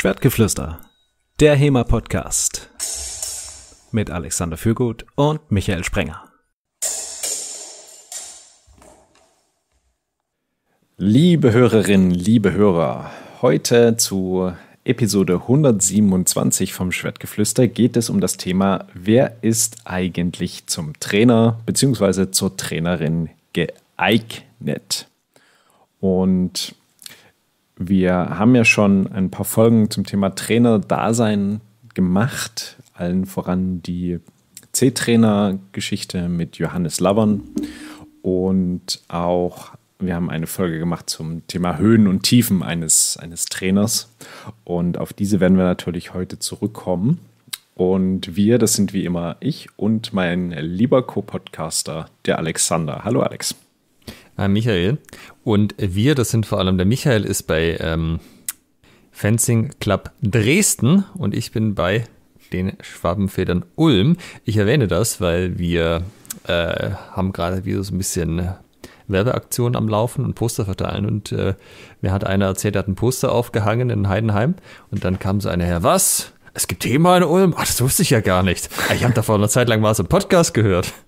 Schwertgeflüster, der HEMA-Podcast mit Alexander Fürgut und Michael Sprenger. Liebe Hörerinnen, liebe Hörer, heute zu Episode 127 vom Schwertgeflüster geht es um das Thema, wer ist eigentlich zum Trainer bzw. zur Trainerin geeignet? Und wir haben ja schon ein paar Folgen zum Thema Trainer-Dasein gemacht, allen voran die C-Trainer-Geschichte mit Johannes Labbern und auch wir haben eine Folge gemacht zum Thema Höhen und Tiefen eines, eines Trainers und auf diese werden wir natürlich heute zurückkommen. Und wir, das sind wie immer ich und mein lieber Co-Podcaster, der Alexander. Hallo Alex. Ah, Michael. Und wir, das sind vor allem der Michael, ist bei ähm, Fencing Club Dresden und ich bin bei den Schwabenfedern Ulm. Ich erwähne das, weil wir äh, haben gerade wieder so ein bisschen äh, Werbeaktionen am Laufen und Poster verteilen. Und äh, mir hat einer erzählt, er hat ein Poster aufgehangen in Heidenheim. Und dann kam so einer her, was? Es gibt Thema in Ulm? Ach, das wusste ich ja gar nicht. Ich habe da vor einer Zeit lang mal so einen Podcast gehört.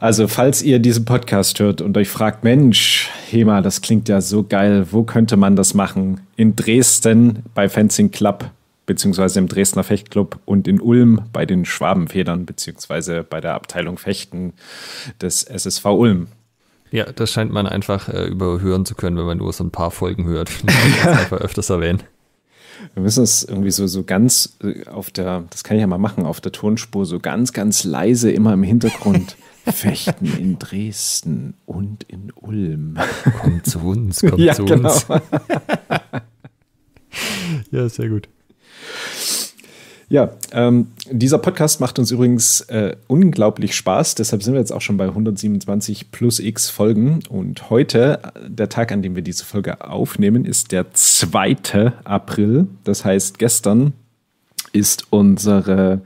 Also, falls ihr diesen Podcast hört und euch fragt, Mensch, Hema, das klingt ja so geil, wo könnte man das machen? In Dresden bei Fencing Club beziehungsweise im Dresdner Fechtclub und in Ulm bei den Schwabenfedern beziehungsweise bei der Abteilung Fechten des SSV Ulm. Ja, das scheint man einfach äh, überhören zu können, wenn man nur so ein paar Folgen hört. Ich ja. einfach öfters erwähnen. Wir müssen es irgendwie so, so ganz äh, auf der, das kann ich ja mal machen, auf der Tonspur, so ganz, ganz leise immer im Hintergrund Fechten in Dresden und in Ulm. Kommt zu uns, kommt ja, zu genau. uns. ja, sehr gut. Ja, ähm, dieser Podcast macht uns übrigens äh, unglaublich Spaß. Deshalb sind wir jetzt auch schon bei 127 plus x Folgen. Und heute, äh, der Tag, an dem wir diese Folge aufnehmen, ist der 2. April. Das heißt, gestern ist unsere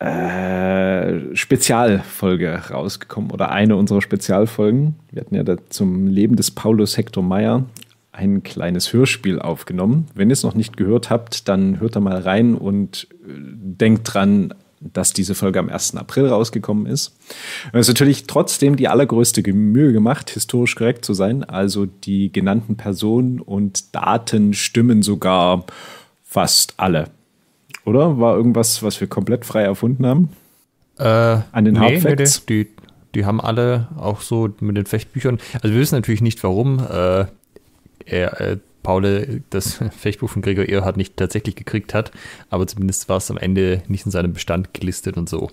äh, Spezialfolge rausgekommen oder eine unserer Spezialfolgen. Wir hatten ja da zum Leben des Paulus Hector Meyer ein kleines Hörspiel aufgenommen. Wenn ihr es noch nicht gehört habt, dann hört da mal rein und äh, denkt dran, dass diese Folge am 1. April rausgekommen ist. Es ist natürlich trotzdem die allergrößte Mühe gemacht, historisch korrekt zu sein. Also die genannten Personen und Daten stimmen sogar fast alle oder? War irgendwas, was wir komplett frei erfunden haben? Äh, An den nee, Hardfacts? Nee, Die, die haben alle auch so mit den Fechtbüchern. Also wir wissen natürlich nicht, warum äh, er, äh, Paul das Fechtbuch von Gregor Ehrhardt nicht tatsächlich gekriegt hat, aber zumindest war es am Ende nicht in seinem Bestand gelistet und so.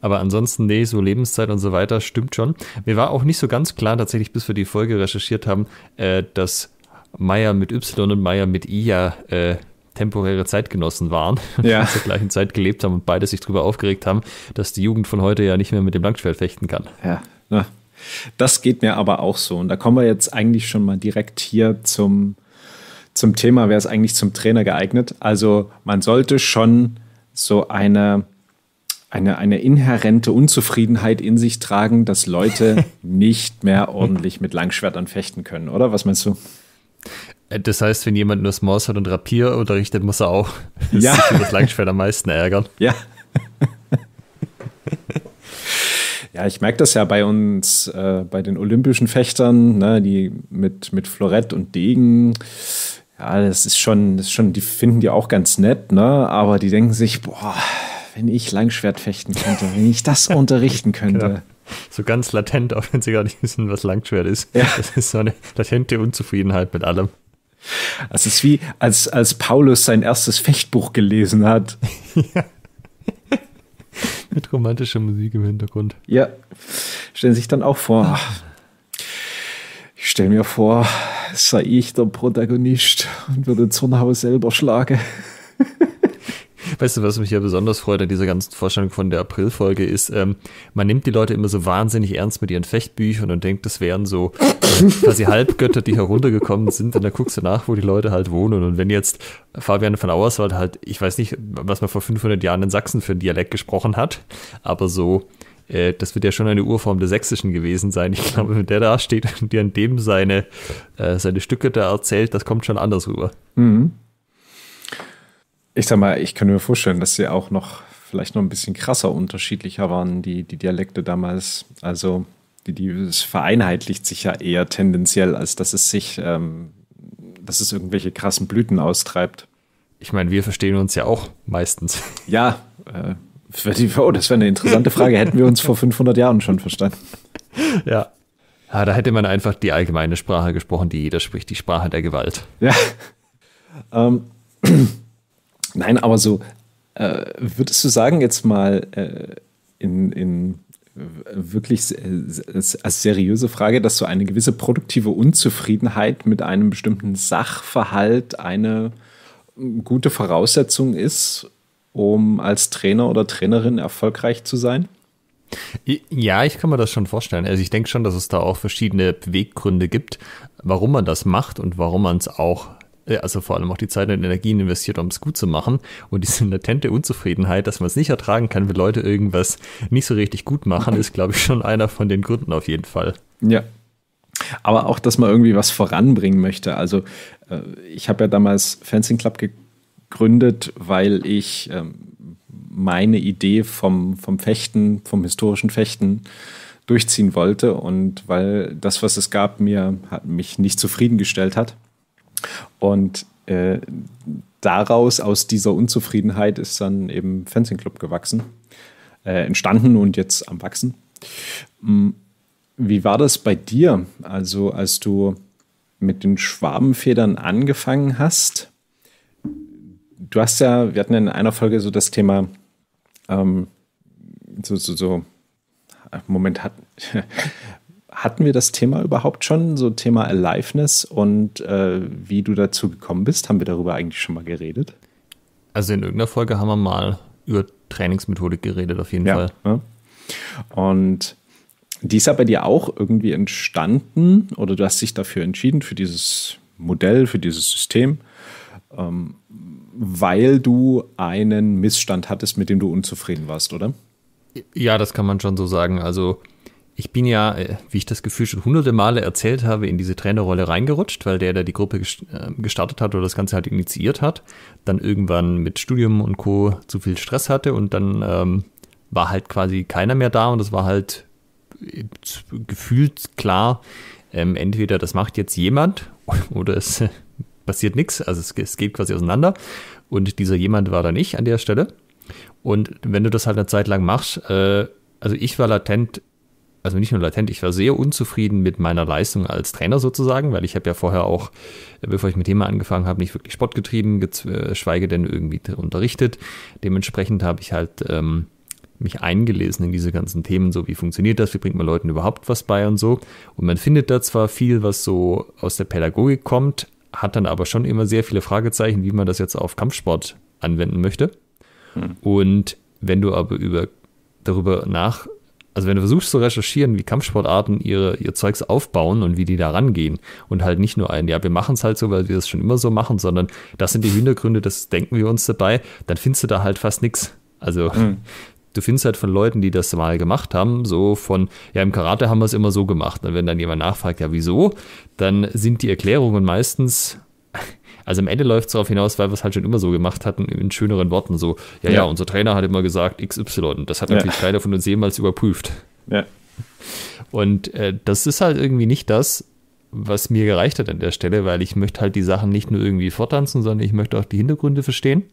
Aber ansonsten, nee, so Lebenszeit und so weiter, stimmt schon. Mir war auch nicht so ganz klar, tatsächlich, bis wir die Folge recherchiert haben, äh, dass Meier mit Y und Meier mit I ja äh, temporäre Zeitgenossen waren, ja. die zur gleichen Zeit gelebt haben und beide sich darüber aufgeregt haben, dass die Jugend von heute ja nicht mehr mit dem Langschwert fechten kann. Ja, na, ne? das geht mir aber auch so. Und da kommen wir jetzt eigentlich schon mal direkt hier zum, zum Thema, wer ist eigentlich zum Trainer geeignet? Also man sollte schon so eine, eine, eine inhärente Unzufriedenheit in sich tragen, dass Leute nicht mehr ordentlich mit Langschwertern fechten können, oder? Was meinst du? Äh, das heißt, wenn jemand nur hat und Rapier unterrichtet, muss er auch ja. das ja. das Langschwert am meisten ärgern. Ja. Ja, ich merke das ja bei uns, äh, bei den olympischen Fechtern, ne, die mit, mit Florett und Degen. Ja, das ist schon, das ist schon, die finden die auch ganz nett, ne? Aber die denken sich, boah, wenn ich Langschwert fechten könnte, wenn ich das unterrichten könnte. Genau. So ganz latent, auch wenn sie gar nicht wissen, was Langschwert ist. Ja. Das ist so eine latente Unzufriedenheit mit allem. Es ist wie, als, als Paulus sein erstes Fechtbuch gelesen hat. Ja. Mit romantischer Musik im Hintergrund. Ja, stellen Sie sich dann auch vor. Ah. Ich stelle mir vor, sei ich der Protagonist und würde Zornhaus selber schlagen. Weißt du, was mich ja besonders freut an dieser ganzen Vorstellung von der Aprilfolge ist, ähm, man nimmt die Leute immer so wahnsinnig ernst mit ihren Fechtbüchern und denkt, das wären so äh, quasi Halbgötter, die heruntergekommen sind. Und dann guckst du nach, wo die Leute halt wohnen. Und wenn jetzt Fabian von Auerswald halt, ich weiß nicht, was man vor 500 Jahren in Sachsen für einen Dialekt gesprochen hat, aber so äh, das wird ja schon eine Urform der Sächsischen gewesen sein. Ich glaube, wenn der da steht und dir an dem seine, äh, seine Stücke da erzählt, das kommt schon anders rüber. Mhm ich sag mal, ich kann mir vorstellen, dass sie auch noch vielleicht noch ein bisschen krasser unterschiedlicher waren, die, die Dialekte damals. Also die, die, es vereinheitlicht sich ja eher tendenziell, als dass es sich, ähm, dass es irgendwelche krassen Blüten austreibt. Ich meine, wir verstehen uns ja auch meistens. Ja, äh, oh, das wäre eine interessante Frage. Hätten wir uns vor 500 Jahren schon verstanden. Ja. ja. Da hätte man einfach die allgemeine Sprache gesprochen, die jeder spricht, die Sprache der Gewalt. Ja. Ähm. Nein, aber so, äh, würdest du sagen, jetzt mal äh, in, in wirklich als seriöse Frage, dass so eine gewisse produktive Unzufriedenheit mit einem bestimmten Sachverhalt eine gute Voraussetzung ist, um als Trainer oder Trainerin erfolgreich zu sein? Ja, ich kann mir das schon vorstellen. Also ich denke schon, dass es da auch verschiedene Beweggründe gibt, warum man das macht und warum man es auch äh, also vor allem auch die Zeit und Energien investiert, um es gut zu machen. Und diese latente Unzufriedenheit, dass man es nicht ertragen kann, wenn Leute irgendwas nicht so richtig gut machen, ist, glaube ich, schon einer von den Gründen auf jeden Fall. Ja. Aber auch, dass man irgendwie was voranbringen möchte. Also äh, ich habe ja damals Fencing Club gegründet, weil ich ähm, meine Idee vom, vom Fechten, vom historischen Fechten durchziehen wollte und weil das, was es gab, mir hat mich nicht zufriedengestellt hat. Und äh, daraus, aus dieser Unzufriedenheit, ist dann eben Fencing Club gewachsen, äh, entstanden und jetzt am Wachsen. Hm, wie war das bei dir? Also, als du mit den Schwabenfedern angefangen hast, du hast ja, wir hatten in einer Folge so das Thema, ähm, so, so, so, Moment, hat, hatten wir das Thema überhaupt schon, so Thema Aliveness und äh, wie du dazu gekommen bist? Haben wir darüber eigentlich schon mal geredet? Also in irgendeiner Folge haben wir mal über Trainingsmethodik geredet, auf jeden ja, Fall. Und die ist aber dir auch irgendwie entstanden oder du hast dich dafür entschieden, für dieses Modell, für dieses System, ähm, weil du einen Missstand hattest, mit dem du unzufrieden warst, oder? Ja, das kann man schon so sagen. Also ich bin ja, äh, wie ich das Gefühl schon hunderte Male erzählt habe, in diese Trainerrolle reingerutscht, weil der, der die Gruppe ähm, gestartet hat oder das Ganze halt initiiert hat, dann irgendwann mit Studium und Co. zu viel Stress hatte und dann ähm, war halt quasi keiner mehr da und das war halt äh, gefühlt klar, ähm, entweder das macht jetzt jemand oder es äh, passiert nichts, also es, es geht quasi auseinander und dieser jemand war dann ich an der Stelle. Und wenn du das halt eine Zeit lang machst, äh, also ich war latent also nicht nur latent, ich war sehr unzufrieden mit meiner Leistung als Trainer sozusagen, weil ich habe ja vorher auch, bevor ich mit Thema angefangen habe, nicht wirklich Sport getrieben, geschweige äh, denn irgendwie unterrichtet. Dementsprechend habe ich halt ähm, mich eingelesen in diese ganzen Themen, so wie funktioniert das, wie bringt man Leuten überhaupt was bei und so. Und man findet da zwar viel, was so aus der Pädagogik kommt, hat dann aber schon immer sehr viele Fragezeichen, wie man das jetzt auf Kampfsport anwenden möchte. Hm. Und wenn du aber über darüber nach also wenn du versuchst zu recherchieren, wie Kampfsportarten ihre, ihr Zeugs aufbauen und wie die da rangehen und halt nicht nur ein, ja, wir machen es halt so, weil wir es schon immer so machen, sondern das sind die Hintergründe, das denken wir uns dabei, dann findest du da halt fast nichts. Also mhm. du findest halt von Leuten, die das mal gemacht haben, so von, ja, im Karate haben wir es immer so gemacht. Und wenn dann jemand nachfragt, ja, wieso, dann sind die Erklärungen meistens also am Ende läuft es darauf hinaus, weil wir es halt schon immer so gemacht hatten, in schöneren Worten so, ja, ja, ja unser Trainer hat immer gesagt XY. Das hat natürlich ja. keiner von uns jemals überprüft. Ja. Und äh, das ist halt irgendwie nicht das, was mir gereicht hat an der Stelle, weil ich möchte halt die Sachen nicht nur irgendwie vortanzen, sondern ich möchte auch die Hintergründe verstehen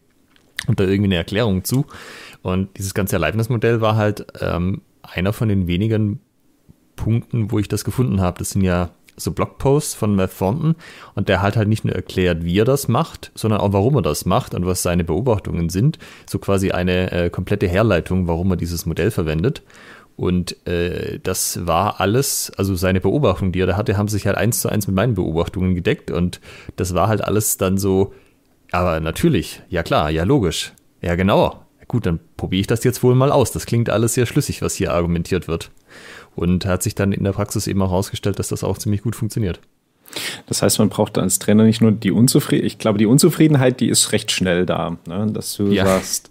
und da irgendwie eine Erklärung zu. Und dieses ganze Erlebnismodell war halt ähm, einer von den wenigen Punkten, wo ich das gefunden habe. Das sind ja so Blogposts von Matt Thornton und der hat halt nicht nur erklärt, wie er das macht, sondern auch, warum er das macht und was seine Beobachtungen sind. So quasi eine äh, komplette Herleitung, warum er dieses Modell verwendet. Und äh, das war alles, also seine Beobachtungen, die er da hatte, haben sich halt eins zu eins mit meinen Beobachtungen gedeckt. Und das war halt alles dann so, aber natürlich, ja klar, ja logisch, ja genau. Gut, dann probiere ich das jetzt wohl mal aus. Das klingt alles sehr schlüssig, was hier argumentiert wird. Und hat sich dann in der Praxis eben auch herausgestellt, dass das auch ziemlich gut funktioniert. Das heißt, man braucht als Trainer nicht nur die Unzufriedenheit, ich glaube, die Unzufriedenheit, die ist recht schnell da, ne? dass du ja. sagst,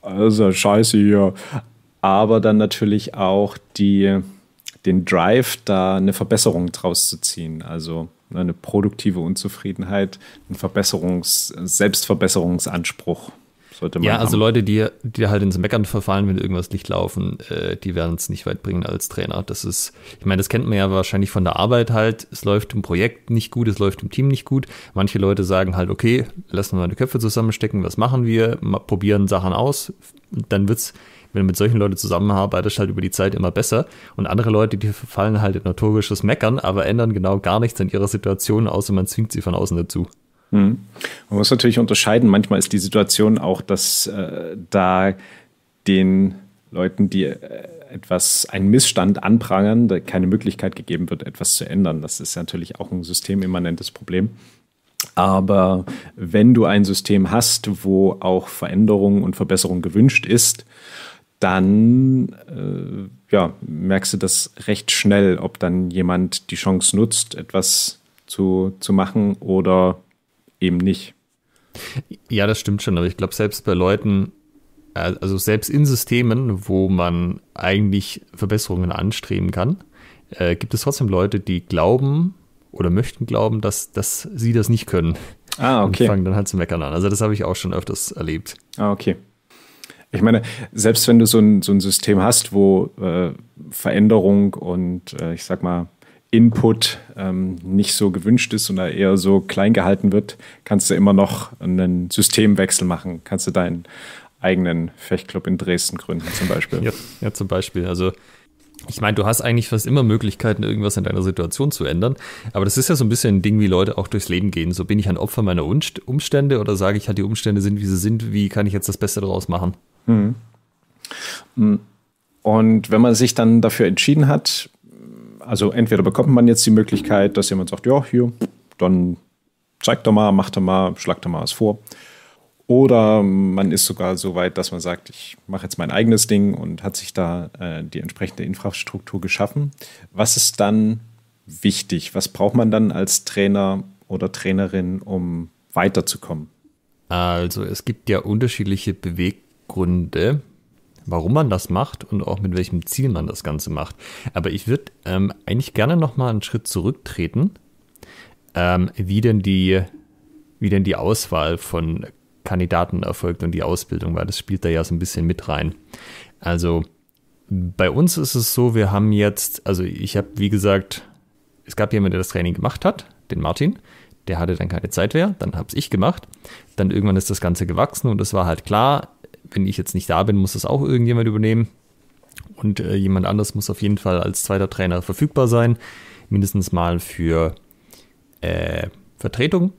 also scheiße hier. Aber dann natürlich auch die, den Drive, da eine Verbesserung draus zu ziehen. Also ne, eine produktive Unzufriedenheit, ein Verbesserungs-, Selbstverbesserungsanspruch sollte man. Ja, haben. also Leute, die, die halt ins Meckern verfallen, wenn irgendwas nicht laufen, äh, die werden es nicht weit bringen als Trainer. Das ist, ich meine, das kennt man ja wahrscheinlich von der Arbeit halt. Es läuft im Projekt nicht gut, es läuft im Team nicht gut. Manche Leute sagen halt, okay, lassen wir mal die Köpfe zusammenstecken, was machen wir, mal probieren Sachen aus. Dann wird es, wenn du mit solchen Leuten zusammenarbeitest, halt über die Zeit immer besser. Und andere Leute, die verfallen halt in notorisches Meckern, aber ändern genau gar nichts an ihrer Situation, außer man zwingt sie von außen dazu. Mhm. Man muss natürlich unterscheiden. Manchmal ist die Situation auch, dass äh, da den Leuten, die äh, etwas, einen Missstand anprangern, keine Möglichkeit gegeben wird, etwas zu ändern. Das ist natürlich auch ein systemimmanentes Problem. Aber wenn du ein System hast, wo auch Veränderung und Verbesserung gewünscht ist, dann äh, ja, merkst du das recht schnell, ob dann jemand die Chance nutzt, etwas zu, zu machen oder eben nicht. Ja, das stimmt schon, aber ich glaube, selbst bei Leuten, äh, also selbst in Systemen, wo man eigentlich Verbesserungen anstreben kann, äh, gibt es trotzdem Leute, die glauben oder möchten glauben, dass, dass sie das nicht können. Ah, okay. Und fangen dann halt zu meckern an. Also das habe ich auch schon öfters erlebt. Ah, okay. Ich meine, selbst wenn du so ein, so ein System hast, wo äh, Veränderung und äh, ich sag mal Input ähm, nicht so gewünscht ist und eher so klein gehalten wird, kannst du immer noch einen Systemwechsel machen. Kannst du deinen eigenen Fechtclub in Dresden gründen, zum Beispiel. ja, ja zum Beispiel. Also ich meine, du hast eigentlich fast immer Möglichkeiten, irgendwas in deiner Situation zu ändern. Aber das ist ja so ein bisschen ein Ding, wie Leute auch durchs Leben gehen. So bin ich ein Opfer meiner Umstände oder sage ich halt, die Umstände sind, wie sie sind. Wie kann ich jetzt das Beste daraus machen? Mhm. Und wenn man sich dann dafür entschieden hat, also entweder bekommt man jetzt die Möglichkeit, dass jemand sagt, ja, hier, dann zeigt doch mal, macht doch mal, schlagt doch mal was vor. Oder man ist sogar so weit, dass man sagt, ich mache jetzt mein eigenes Ding und hat sich da äh, die entsprechende Infrastruktur geschaffen. Was ist dann wichtig? Was braucht man dann als Trainer oder Trainerin, um weiterzukommen? Also es gibt ja unterschiedliche Beweggründe, warum man das macht und auch mit welchem Ziel man das Ganze macht. Aber ich würde ähm, eigentlich gerne nochmal einen Schritt zurücktreten, ähm, wie, denn die, wie denn die Auswahl von Kandidaten erfolgt und die Ausbildung, weil das spielt da ja so ein bisschen mit rein. Also bei uns ist es so, wir haben jetzt, also ich habe wie gesagt, es gab jemanden, der das Training gemacht hat, den Martin, der hatte dann keine Zeit mehr, dann habe ich gemacht. Dann irgendwann ist das Ganze gewachsen und es war halt klar, wenn ich jetzt nicht da bin, muss das auch irgendjemand übernehmen. Und äh, jemand anders muss auf jeden Fall als zweiter Trainer verfügbar sein. Mindestens mal für äh, Vertretung.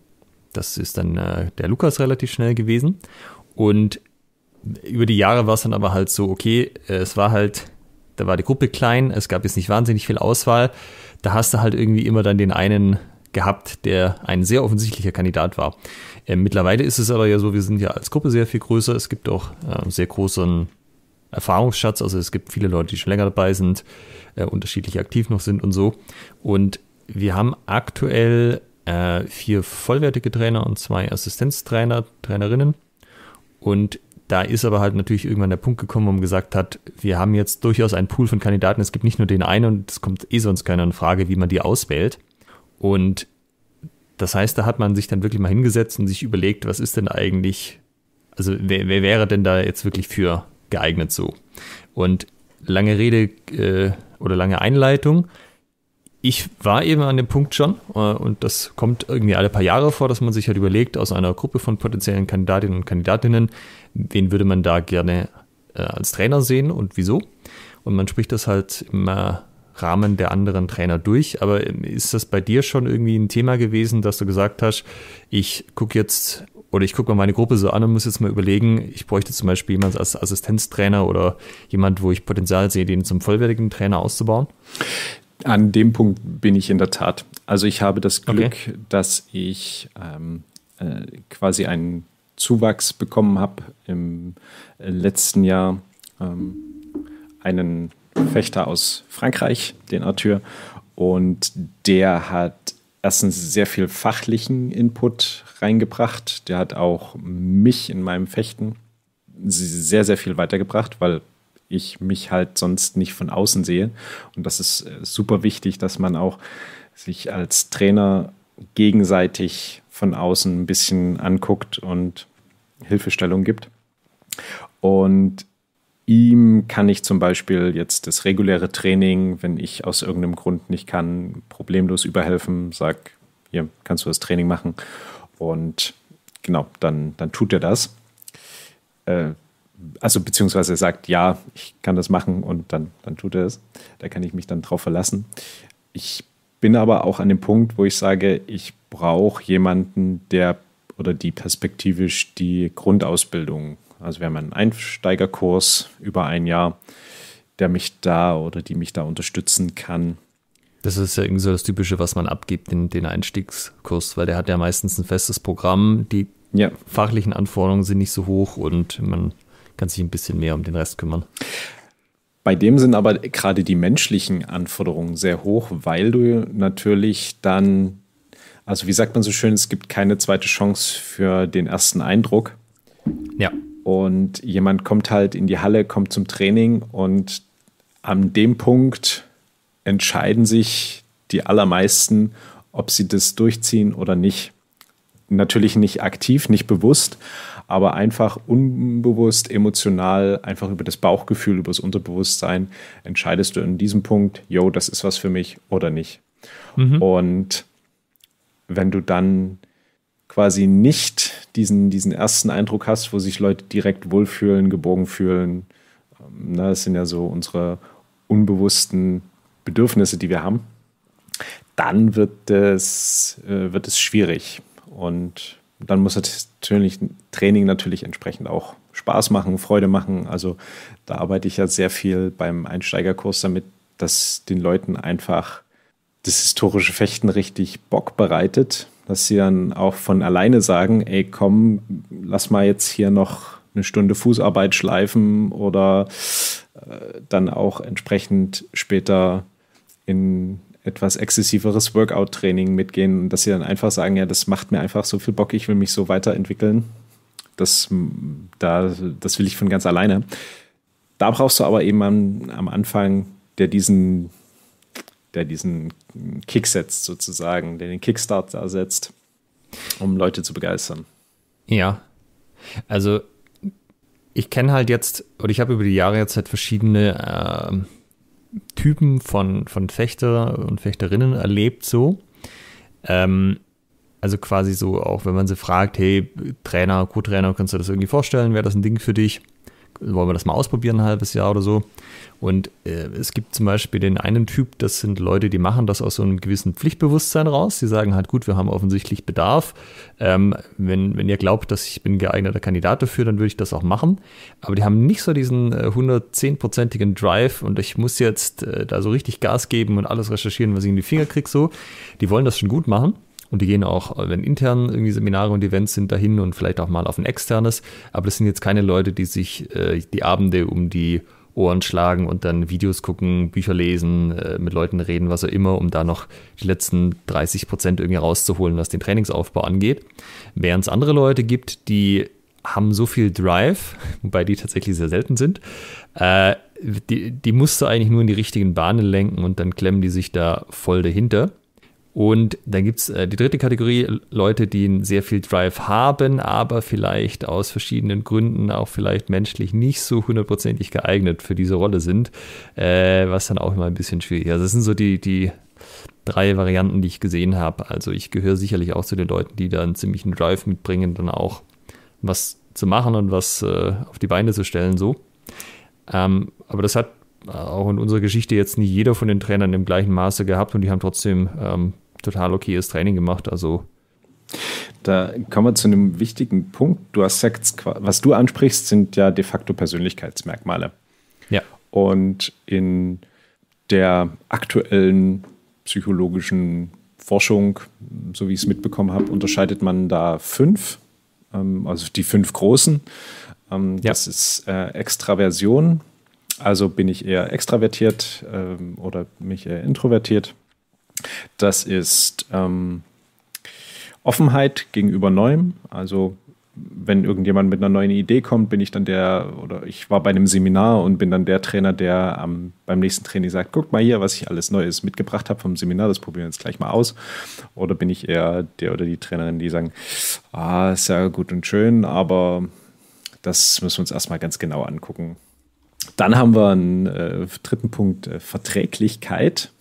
Das ist dann äh, der Lukas relativ schnell gewesen. Und über die Jahre war es dann aber halt so, okay, es war halt, da war die Gruppe klein, es gab jetzt nicht wahnsinnig viel Auswahl. Da hast du halt irgendwie immer dann den einen gehabt, der ein sehr offensichtlicher Kandidat war. Äh, mittlerweile ist es aber ja so, wir sind ja als Gruppe sehr viel größer. Es gibt auch äh, sehr großen Erfahrungsschatz. Also es gibt viele Leute, die schon länger dabei sind, äh, unterschiedlich aktiv noch sind und so. Und wir haben aktuell äh, vier vollwertige Trainer und zwei Assistenztrainer, Trainerinnen. Und da ist aber halt natürlich irgendwann der Punkt gekommen, wo man gesagt hat, wir haben jetzt durchaus einen Pool von Kandidaten. Es gibt nicht nur den einen und es kommt eh sonst keiner in Frage, wie man die auswählt. Und das heißt, da hat man sich dann wirklich mal hingesetzt und sich überlegt, was ist denn eigentlich, also wer, wer wäre denn da jetzt wirklich für geeignet so? Und lange Rede äh, oder lange Einleitung. Ich war eben an dem Punkt schon, äh, und das kommt irgendwie alle paar Jahre vor, dass man sich halt überlegt, aus einer Gruppe von potenziellen Kandidatinnen und Kandidatinnen, wen würde man da gerne äh, als Trainer sehen und wieso. Und man spricht das halt immer Rahmen der anderen Trainer durch. Aber ähm, ist das bei dir schon irgendwie ein Thema gewesen, dass du gesagt hast, ich gucke jetzt oder ich gucke mal meine Gruppe so an und muss jetzt mal überlegen, ich bräuchte zum Beispiel jemanden als Assistenztrainer oder jemand, wo ich Potenzial sehe, den zum vollwertigen Trainer auszubauen? An dem Punkt bin ich in der Tat. Also ich habe das Glück, okay. dass ich ähm, äh, quasi einen Zuwachs bekommen habe im äh, letzten Jahr, ähm, einen Fechter aus Frankreich, den Arthur. Und der hat erstens sehr viel fachlichen Input reingebracht. Der hat auch mich in meinem Fechten sehr, sehr viel weitergebracht, weil ich mich halt sonst nicht von außen sehe. Und das ist äh, super wichtig, dass man auch sich als Trainer gegenseitig von außen ein bisschen anguckt und Hilfestellung gibt. Und ihm kann ich zum Beispiel jetzt das reguläre Training, wenn ich aus irgendeinem Grund nicht kann, problemlos überhelfen, sag, hier kannst du das Training machen. Und genau, dann, dann tut er das. Äh, also beziehungsweise er sagt, ja, ich kann das machen und dann, dann tut er es. Da kann ich mich dann drauf verlassen. Ich bin aber auch an dem Punkt, wo ich sage, ich brauche jemanden, der oder die perspektivisch die Grundausbildung also wir haben einen Einsteigerkurs über ein Jahr, der mich da oder die mich da unterstützen kann. Das ist ja irgendwie so das Typische, was man abgibt, den, den Einstiegskurs, weil der hat ja meistens ein festes Programm. Die ja. fachlichen Anforderungen sind nicht so hoch und man kann sich ein bisschen mehr um den Rest kümmern. Bei dem sind aber gerade die menschlichen Anforderungen sehr hoch, weil du natürlich dann, also wie sagt man so schön, es gibt keine zweite Chance für den ersten Eindruck. Ja und jemand kommt halt in die Halle, kommt zum Training und an dem Punkt entscheiden sich die allermeisten, ob sie das durchziehen oder nicht. Natürlich nicht aktiv, nicht bewusst, aber einfach unbewusst, emotional, einfach über das Bauchgefühl, über das Unterbewusstsein entscheidest du in diesem Punkt, yo, das ist was für mich oder nicht. Mhm. Und wenn du dann quasi nicht diesen, diesen ersten Eindruck hast, wo sich Leute direkt wohlfühlen, gebogen fühlen. das ähm, ne, sind ja so unsere unbewussten Bedürfnisse, die wir haben. Dann wird es, äh, wird es schwierig. Und dann muss natürlich Training natürlich entsprechend auch Spaß machen, Freude machen. Also da arbeite ich ja sehr viel beim Einsteigerkurs damit, dass den Leuten einfach das historische Fechten richtig Bock bereitet dass sie dann auch von alleine sagen, ey, komm, lass mal jetzt hier noch eine Stunde Fußarbeit schleifen oder äh, dann auch entsprechend später in etwas exzessiveres Workout-Training mitgehen dass sie dann einfach sagen, ja, das macht mir einfach so viel Bock, ich will mich so weiterentwickeln. Das, da, das will ich von ganz alleine. Da brauchst du aber eben am, am Anfang, der diesen der diesen Kick setzt sozusagen, der den Kickstart ersetzt, um Leute zu begeistern. Ja, also ich kenne halt jetzt, oder ich habe über die Jahre jetzt halt verschiedene äh, Typen von, von Fechter und Fechterinnen erlebt so. Ähm, also quasi so, auch wenn man sie fragt, hey, Trainer, Co-Trainer, kannst du das irgendwie vorstellen? Wäre das ein Ding für dich? wollen wir das mal ausprobieren, ein halbes Jahr oder so. Und äh, es gibt zum Beispiel den einen Typ, das sind Leute, die machen das aus so einem gewissen Pflichtbewusstsein raus. Die sagen halt, gut, wir haben offensichtlich Bedarf. Ähm, wenn, wenn ihr glaubt, dass ich bin geeigneter Kandidat dafür, dann würde ich das auch machen. Aber die haben nicht so diesen äh, 110-prozentigen Drive und ich muss jetzt äh, da so richtig Gas geben und alles recherchieren, was ich in die Finger kriege. So. Die wollen das schon gut machen und die gehen auch, äh, wenn intern irgendwie Seminare und Events sind, dahin und vielleicht auch mal auf ein externes. Aber das sind jetzt keine Leute, die sich äh, die Abende um die Ohren schlagen und dann Videos gucken, Bücher lesen, äh, mit Leuten reden, was auch immer, um da noch die letzten 30 Prozent irgendwie rauszuholen, was den Trainingsaufbau angeht. Während es andere Leute gibt, die haben so viel Drive, wobei die tatsächlich sehr selten sind, äh, die, die musst du eigentlich nur in die richtigen Bahnen lenken und dann klemmen die sich da voll dahinter. Und dann gibt es äh, die dritte Kategorie, Leute, die sehr viel Drive haben, aber vielleicht aus verschiedenen Gründen auch vielleicht menschlich nicht so hundertprozentig geeignet für diese Rolle sind, äh, was dann auch immer ein bisschen schwierig ist. Also das sind so die, die drei Varianten, die ich gesehen habe. Also ich gehöre sicherlich auch zu den Leuten, die da einen ziemlichen Drive mitbringen, dann auch was zu machen und was äh, auf die Beine zu stellen, so. Ähm, aber das hat auch in unserer Geschichte jetzt nicht jeder von den Trainern im gleichen Maße gehabt und die haben trotzdem ähm, total okayes Training gemacht. Also da kommen wir zu einem wichtigen Punkt. Du hast gesagt, was du ansprichst, sind ja de facto Persönlichkeitsmerkmale. Ja. Und in der aktuellen psychologischen Forschung, so wie ich es mitbekommen habe, unterscheidet man da fünf, ähm, also die fünf großen. Ähm, das ja. ist äh, Extraversion, also bin ich eher extravertiert ähm, oder mich eher introvertiert. Das ist ähm, Offenheit gegenüber Neuem. Also wenn irgendjemand mit einer neuen Idee kommt, bin ich dann der, oder ich war bei einem Seminar und bin dann der Trainer, der ähm, beim nächsten Training sagt, guck mal hier, was ich alles Neues mitgebracht habe vom Seminar, das probieren wir jetzt gleich mal aus. Oder bin ich eher der oder die Trainerin, die sagen, ah, ist ja gut und schön, aber das müssen wir uns erstmal ganz genau angucken. Dann haben wir einen äh, dritten Punkt, äh, Verträglichkeit.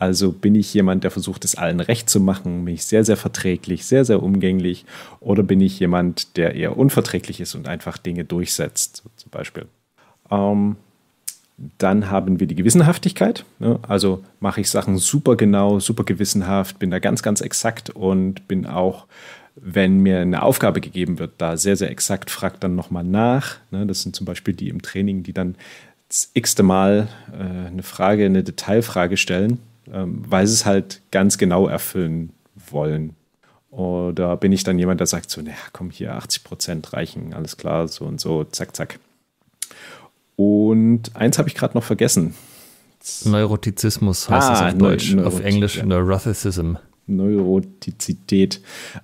Also bin ich jemand, der versucht, es allen recht zu machen, bin ich sehr, sehr verträglich, sehr, sehr umgänglich oder bin ich jemand, der eher unverträglich ist und einfach Dinge durchsetzt, so zum Beispiel. Ähm, dann haben wir die Gewissenhaftigkeit. Ne? Also mache ich Sachen super genau, super gewissenhaft, bin da ganz, ganz exakt und bin auch, wenn mir eine Aufgabe gegeben wird, da sehr, sehr exakt, fragt dann nochmal nach. Ne? Das sind zum Beispiel die im Training, die dann das x-te Mal äh, eine Frage, eine Detailfrage stellen ähm, weil sie es halt ganz genau erfüllen wollen. Oder bin ich dann jemand, der sagt so, naja, komm hier, 80 Prozent reichen, alles klar, so und so, zack, zack. Und eins habe ich gerade noch vergessen. Neurotizismus heißt ah, es auf Deutsch, Neu auf Englisch ja. Neuroticism. Neurotizität.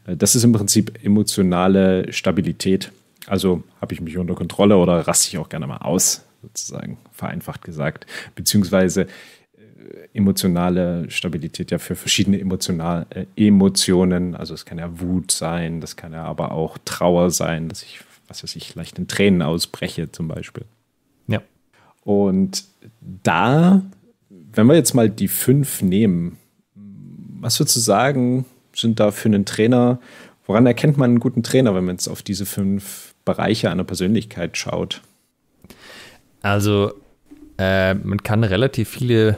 Das ist im Prinzip emotionale Stabilität. Also habe ich mich unter Kontrolle oder raste ich auch gerne mal aus, sozusagen vereinfacht gesagt. Beziehungsweise emotionale Stabilität ja für verschiedene emotional, äh, Emotionen, also es kann ja Wut sein, das kann ja aber auch Trauer sein, dass ich, was weiß ich, leicht in Tränen ausbreche zum Beispiel. Ja. Und da, wenn wir jetzt mal die fünf nehmen, was würdest du sagen, sind da für einen Trainer, woran erkennt man einen guten Trainer, wenn man jetzt auf diese fünf Bereiche einer Persönlichkeit schaut? Also äh, man kann relativ viele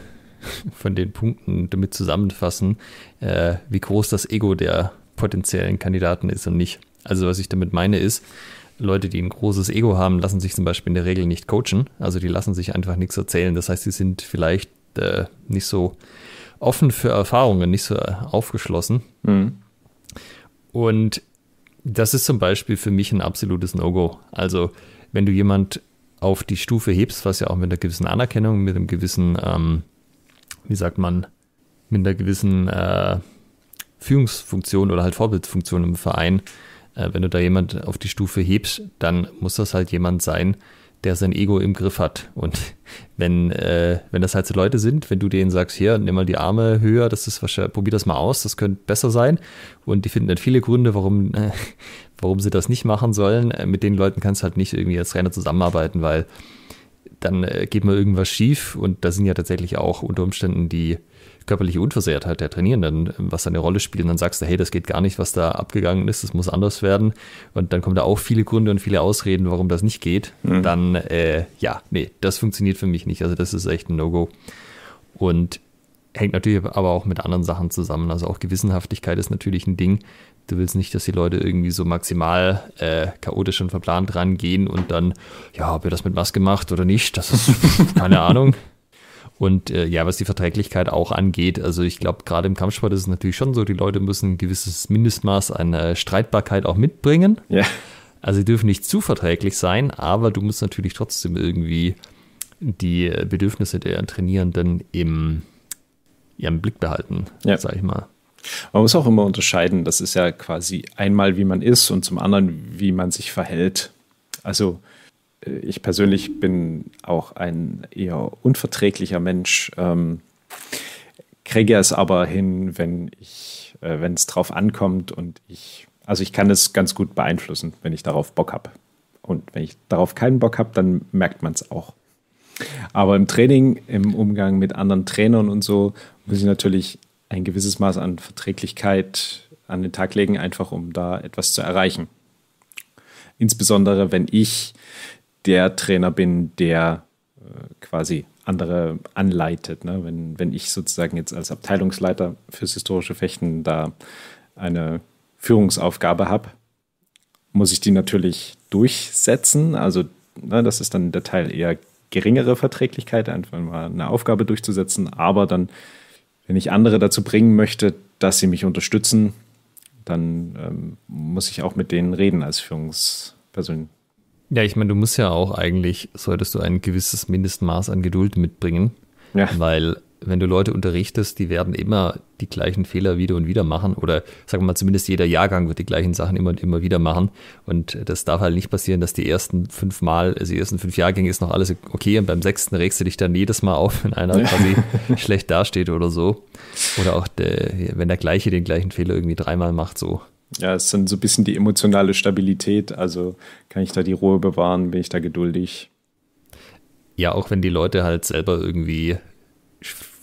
von den Punkten damit zusammenfassen, äh, wie groß das Ego der potenziellen Kandidaten ist und nicht. Also was ich damit meine ist, Leute, die ein großes Ego haben, lassen sich zum Beispiel in der Regel nicht coachen. Also die lassen sich einfach nichts erzählen. Das heißt, sie sind vielleicht äh, nicht so offen für Erfahrungen, nicht so äh, aufgeschlossen. Mhm. Und das ist zum Beispiel für mich ein absolutes No-Go. Also wenn du jemand auf die Stufe hebst, was ja auch mit einer gewissen Anerkennung, mit einem gewissen ähm, wie sagt man, mit einer gewissen äh, Führungsfunktion oder halt Vorbildfunktion im Verein, äh, wenn du da jemand auf die Stufe hebst, dann muss das halt jemand sein, der sein Ego im Griff hat. Und wenn, äh, wenn das halt so Leute sind, wenn du denen sagst, hier, nimm mal die Arme höher, das ist wahrscheinlich, probier das mal aus, das könnte besser sein. Und die finden dann viele Gründe, warum, äh, warum sie das nicht machen sollen. Äh, mit den Leuten kannst du halt nicht irgendwie als Trainer zusammenarbeiten, weil dann äh, geht mal irgendwas schief und da sind ja tatsächlich auch unter Umständen die körperliche Unversehrtheit der Trainierenden, ähm, was eine Rolle spielt. Und dann sagst du, hey, das geht gar nicht, was da abgegangen ist, das muss anders werden. Und dann kommen da auch viele Gründe und viele Ausreden, warum das nicht geht. Mhm. Dann, äh, ja, nee, das funktioniert für mich nicht. Also das ist echt ein No-Go. Und hängt natürlich aber auch mit anderen Sachen zusammen. Also auch Gewissenhaftigkeit ist natürlich ein Ding. Du willst nicht, dass die Leute irgendwie so maximal äh, chaotisch und verplant rangehen und dann, ja, ob ihr das mit was gemacht oder nicht? Das ist keine Ahnung. Und äh, ja, was die Verträglichkeit auch angeht, also ich glaube, gerade im Kampfsport ist es natürlich schon so, die Leute müssen ein gewisses Mindestmaß an äh, Streitbarkeit auch mitbringen. Ja. Also sie dürfen nicht zu verträglich sein, aber du musst natürlich trotzdem irgendwie die äh, Bedürfnisse der Trainierenden im, ja, im Blick behalten, ja. sag ich mal. Man muss auch immer unterscheiden, das ist ja quasi einmal, wie man ist und zum anderen, wie man sich verhält. Also äh, ich persönlich bin auch ein eher unverträglicher Mensch, ähm, kriege es aber hin, wenn ich, äh, wenn es drauf ankommt und ich, also ich kann es ganz gut beeinflussen, wenn ich darauf Bock habe. Und wenn ich darauf keinen Bock habe, dann merkt man es auch. Aber im Training, im Umgang mit anderen Trainern und so, muss ich natürlich ein gewisses Maß an Verträglichkeit an den Tag legen, einfach um da etwas zu erreichen. Insbesondere wenn ich der Trainer bin, der äh, quasi andere anleitet. Ne? Wenn, wenn ich sozusagen jetzt als Abteilungsleiter fürs historische Fechten da eine Führungsaufgabe habe, muss ich die natürlich durchsetzen. Also ne, das ist dann der Teil eher geringere Verträglichkeit, einfach mal eine Aufgabe durchzusetzen, aber dann wenn ich andere dazu bringen möchte, dass sie mich unterstützen, dann ähm, muss ich auch mit denen reden als Führungsperson. Ja, ich meine, du musst ja auch eigentlich, solltest du ein gewisses Mindestmaß an Geduld mitbringen, ja. weil wenn du Leute unterrichtest, die werden immer die gleichen Fehler wieder und wieder machen oder sagen wir mal zumindest jeder Jahrgang wird die gleichen Sachen immer und immer wieder machen und das darf halt nicht passieren, dass die ersten fünf Mal, also die ersten fünf Jahrgänge ist noch alles okay und beim sechsten regst du dich dann jedes Mal auf, wenn einer quasi schlecht dasteht oder so oder auch der, wenn der gleiche den gleichen Fehler irgendwie dreimal macht so. Ja, es ist dann so ein bisschen die emotionale Stabilität, also kann ich da die Ruhe bewahren, bin ich da geduldig. Ja, auch wenn die Leute halt selber irgendwie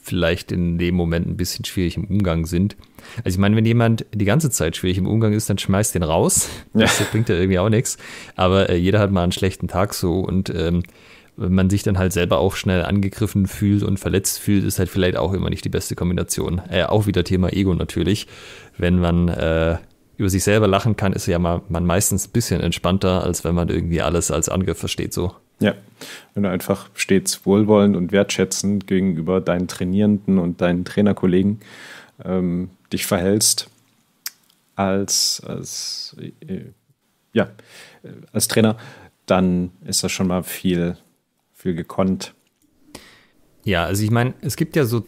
vielleicht in dem Moment ein bisschen schwierig im Umgang sind. Also ich meine, wenn jemand die ganze Zeit schwierig im Umgang ist, dann schmeißt den raus. Ja. Das bringt ja irgendwie auch nichts. Aber äh, jeder hat mal einen schlechten Tag so und ähm, wenn man sich dann halt selber auch schnell angegriffen fühlt und verletzt fühlt, ist halt vielleicht auch immer nicht die beste Kombination. Äh, auch wieder Thema Ego natürlich. Wenn man äh, über sich selber lachen kann, ist ja mal, man meistens ein bisschen entspannter, als wenn man irgendwie alles als Angriff versteht so. Ja, wenn du einfach stets wohlwollend und wertschätzend gegenüber deinen Trainierenden und deinen Trainerkollegen ähm, dich verhältst, als, als, äh, ja, äh, als Trainer, dann ist das schon mal viel, viel gekonnt. Ja, also ich meine, es gibt ja so,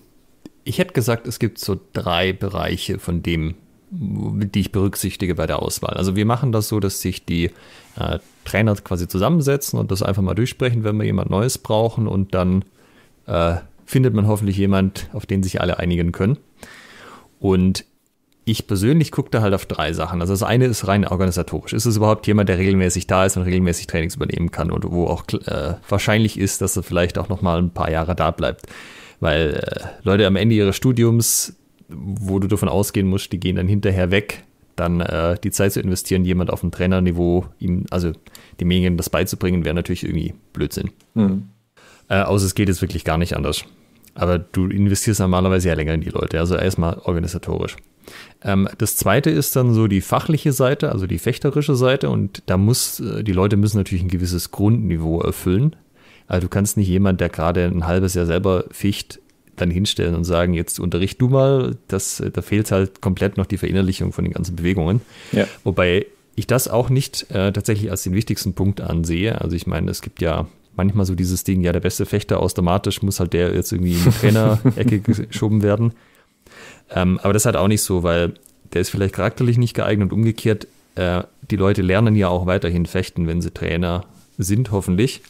ich hätte gesagt, es gibt so drei Bereiche, von dem die ich berücksichtige bei der Auswahl. Also wir machen das so, dass sich die äh, Trainer quasi zusammensetzen und das einfach mal durchsprechen, wenn wir jemand Neues brauchen und dann äh, findet man hoffentlich jemand, auf den sich alle einigen können. Und ich persönlich gucke da halt auf drei Sachen. Also das eine ist rein organisatorisch. Ist es überhaupt jemand, der regelmäßig da ist und regelmäßig Trainings übernehmen kann und wo auch äh, wahrscheinlich ist, dass er vielleicht auch noch mal ein paar Jahre da bleibt? Weil äh, Leute am Ende ihres Studiums wo du davon ausgehen musst, die gehen dann hinterher weg, dann äh, die Zeit zu investieren, jemand auf dem Trainerniveau, ihm, also Medien das beizubringen, wäre natürlich irgendwie Blödsinn. Mhm. Äh, außer es geht jetzt wirklich gar nicht anders. Aber du investierst normalerweise ja länger in die Leute, also erstmal organisatorisch. Ähm, das zweite ist dann so die fachliche Seite, also die fechterische Seite, und da muss, äh, die Leute müssen natürlich ein gewisses Grundniveau erfüllen. Also du kannst nicht jemand, der gerade ein halbes Jahr selber ficht, dann hinstellen und sagen, jetzt unterricht du mal, das, äh, da fehlt halt komplett noch die Verinnerlichung von den ganzen Bewegungen. Ja. Wobei ich das auch nicht äh, tatsächlich als den wichtigsten Punkt ansehe. Also ich meine, es gibt ja manchmal so dieses Ding, ja, der beste Fechter automatisch muss halt der jetzt irgendwie in die Trainer-Ecke geschoben werden. Ähm, aber das ist halt auch nicht so, weil der ist vielleicht charakterlich nicht geeignet und umgekehrt, äh, die Leute lernen ja auch weiterhin fechten, wenn sie Trainer sind, hoffentlich.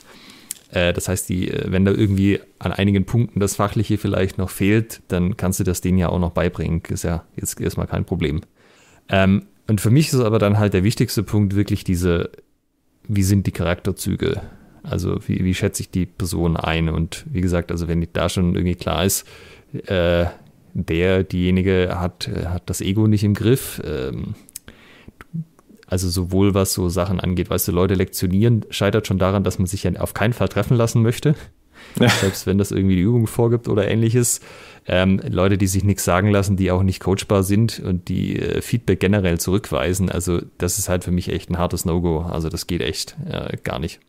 Äh, das heißt, die, äh, wenn da irgendwie an einigen Punkten das Fachliche vielleicht noch fehlt, dann kannst du das denen ja auch noch beibringen. Ist ja jetzt erstmal kein Problem. Ähm, und für mich ist aber dann halt der wichtigste Punkt wirklich diese, wie sind die Charakterzüge? Also wie, wie schätze ich die Person ein? Und wie gesagt, also wenn da schon irgendwie klar ist, äh, der, diejenige hat, äh, hat das Ego nicht im Griff, ähm, also sowohl was so Sachen angeht, weißt du, Leute lektionieren scheitert schon daran, dass man sich ja auf keinen Fall treffen lassen möchte. Ja. Selbst wenn das irgendwie die Übung vorgibt oder ähnliches. Ähm, Leute, die sich nichts sagen lassen, die auch nicht coachbar sind und die äh, Feedback generell zurückweisen. Also das ist halt für mich echt ein hartes No-Go. Also das geht echt äh, gar nicht.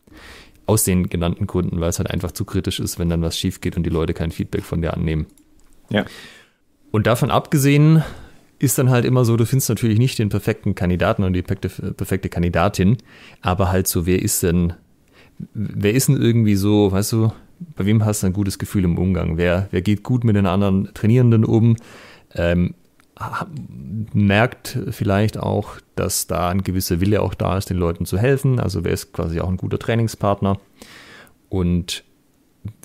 Aus den genannten Gründen, weil es halt einfach zu kritisch ist, wenn dann was schief geht und die Leute kein Feedback von dir annehmen. Ja. Und davon abgesehen ist dann halt immer so, du findest natürlich nicht den perfekten Kandidaten und die perfekte, Kandidatin, aber halt so, wer ist denn, wer ist denn irgendwie so, weißt du, bei wem hast du ein gutes Gefühl im Umgang? Wer, wer geht gut mit den anderen Trainierenden um? Ähm, merkt vielleicht auch, dass da ein gewisser Wille auch da ist, den Leuten zu helfen. Also wer ist quasi auch ein guter Trainingspartner. Und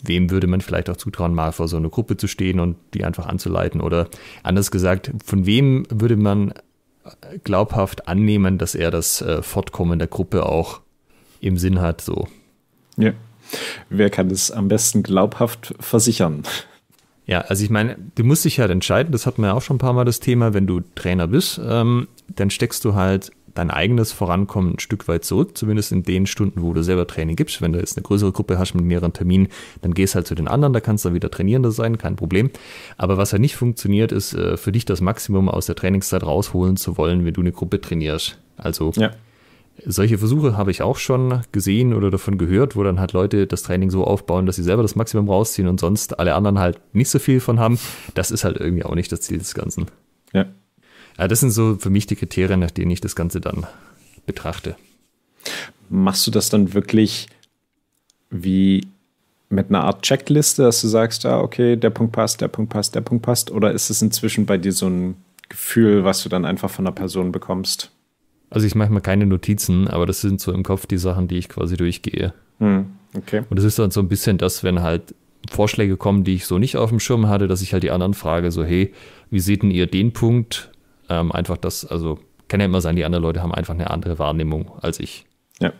wem würde man vielleicht auch zutrauen, mal vor so einer Gruppe zu stehen und die einfach anzuleiten? Oder anders gesagt, von wem würde man äh, glaubhaft annehmen, dass er das äh, Fortkommen der Gruppe auch im Sinn hat? So. Ja. Wer kann das am besten glaubhaft versichern? Ja, also ich meine, du musst dich halt entscheiden, das hatten wir ja auch schon ein paar Mal das Thema, wenn du Trainer bist, ähm, dann steckst du halt dein eigenes Vorankommen ein Stück weit zurück, zumindest in den Stunden, wo du selber Training gibst. Wenn du jetzt eine größere Gruppe hast mit mehreren Terminen, dann gehst halt zu den anderen, da kannst du dann wieder trainierender sein, kein Problem. Aber was halt nicht funktioniert, ist äh, für dich das Maximum aus der Trainingszeit rausholen zu wollen, wenn du eine Gruppe trainierst. Also ja. Solche Versuche habe ich auch schon gesehen oder davon gehört, wo dann halt Leute das Training so aufbauen, dass sie selber das Maximum rausziehen und sonst alle anderen halt nicht so viel von haben. Das ist halt irgendwie auch nicht das Ziel des Ganzen. Ja. Ja, äh, das sind so für mich die Kriterien, nach denen ich das Ganze dann betrachte. Machst du das dann wirklich wie mit einer Art Checkliste, dass du sagst, ah, okay, der Punkt passt, der Punkt passt, der Punkt passt? Oder ist es inzwischen bei dir so ein Gefühl, was du dann einfach von der Person bekommst? Also ich mache mir keine Notizen, aber das sind so im Kopf die Sachen, die ich quasi durchgehe. Hm, okay. Und das ist dann so ein bisschen das, wenn halt Vorschläge kommen, die ich so nicht auf dem Schirm hatte, dass ich halt die anderen frage, so hey, wie seht denn ihr den Punkt? Ähm, einfach das, also kann ja immer sein, die anderen Leute haben einfach eine andere Wahrnehmung als ich. Ja.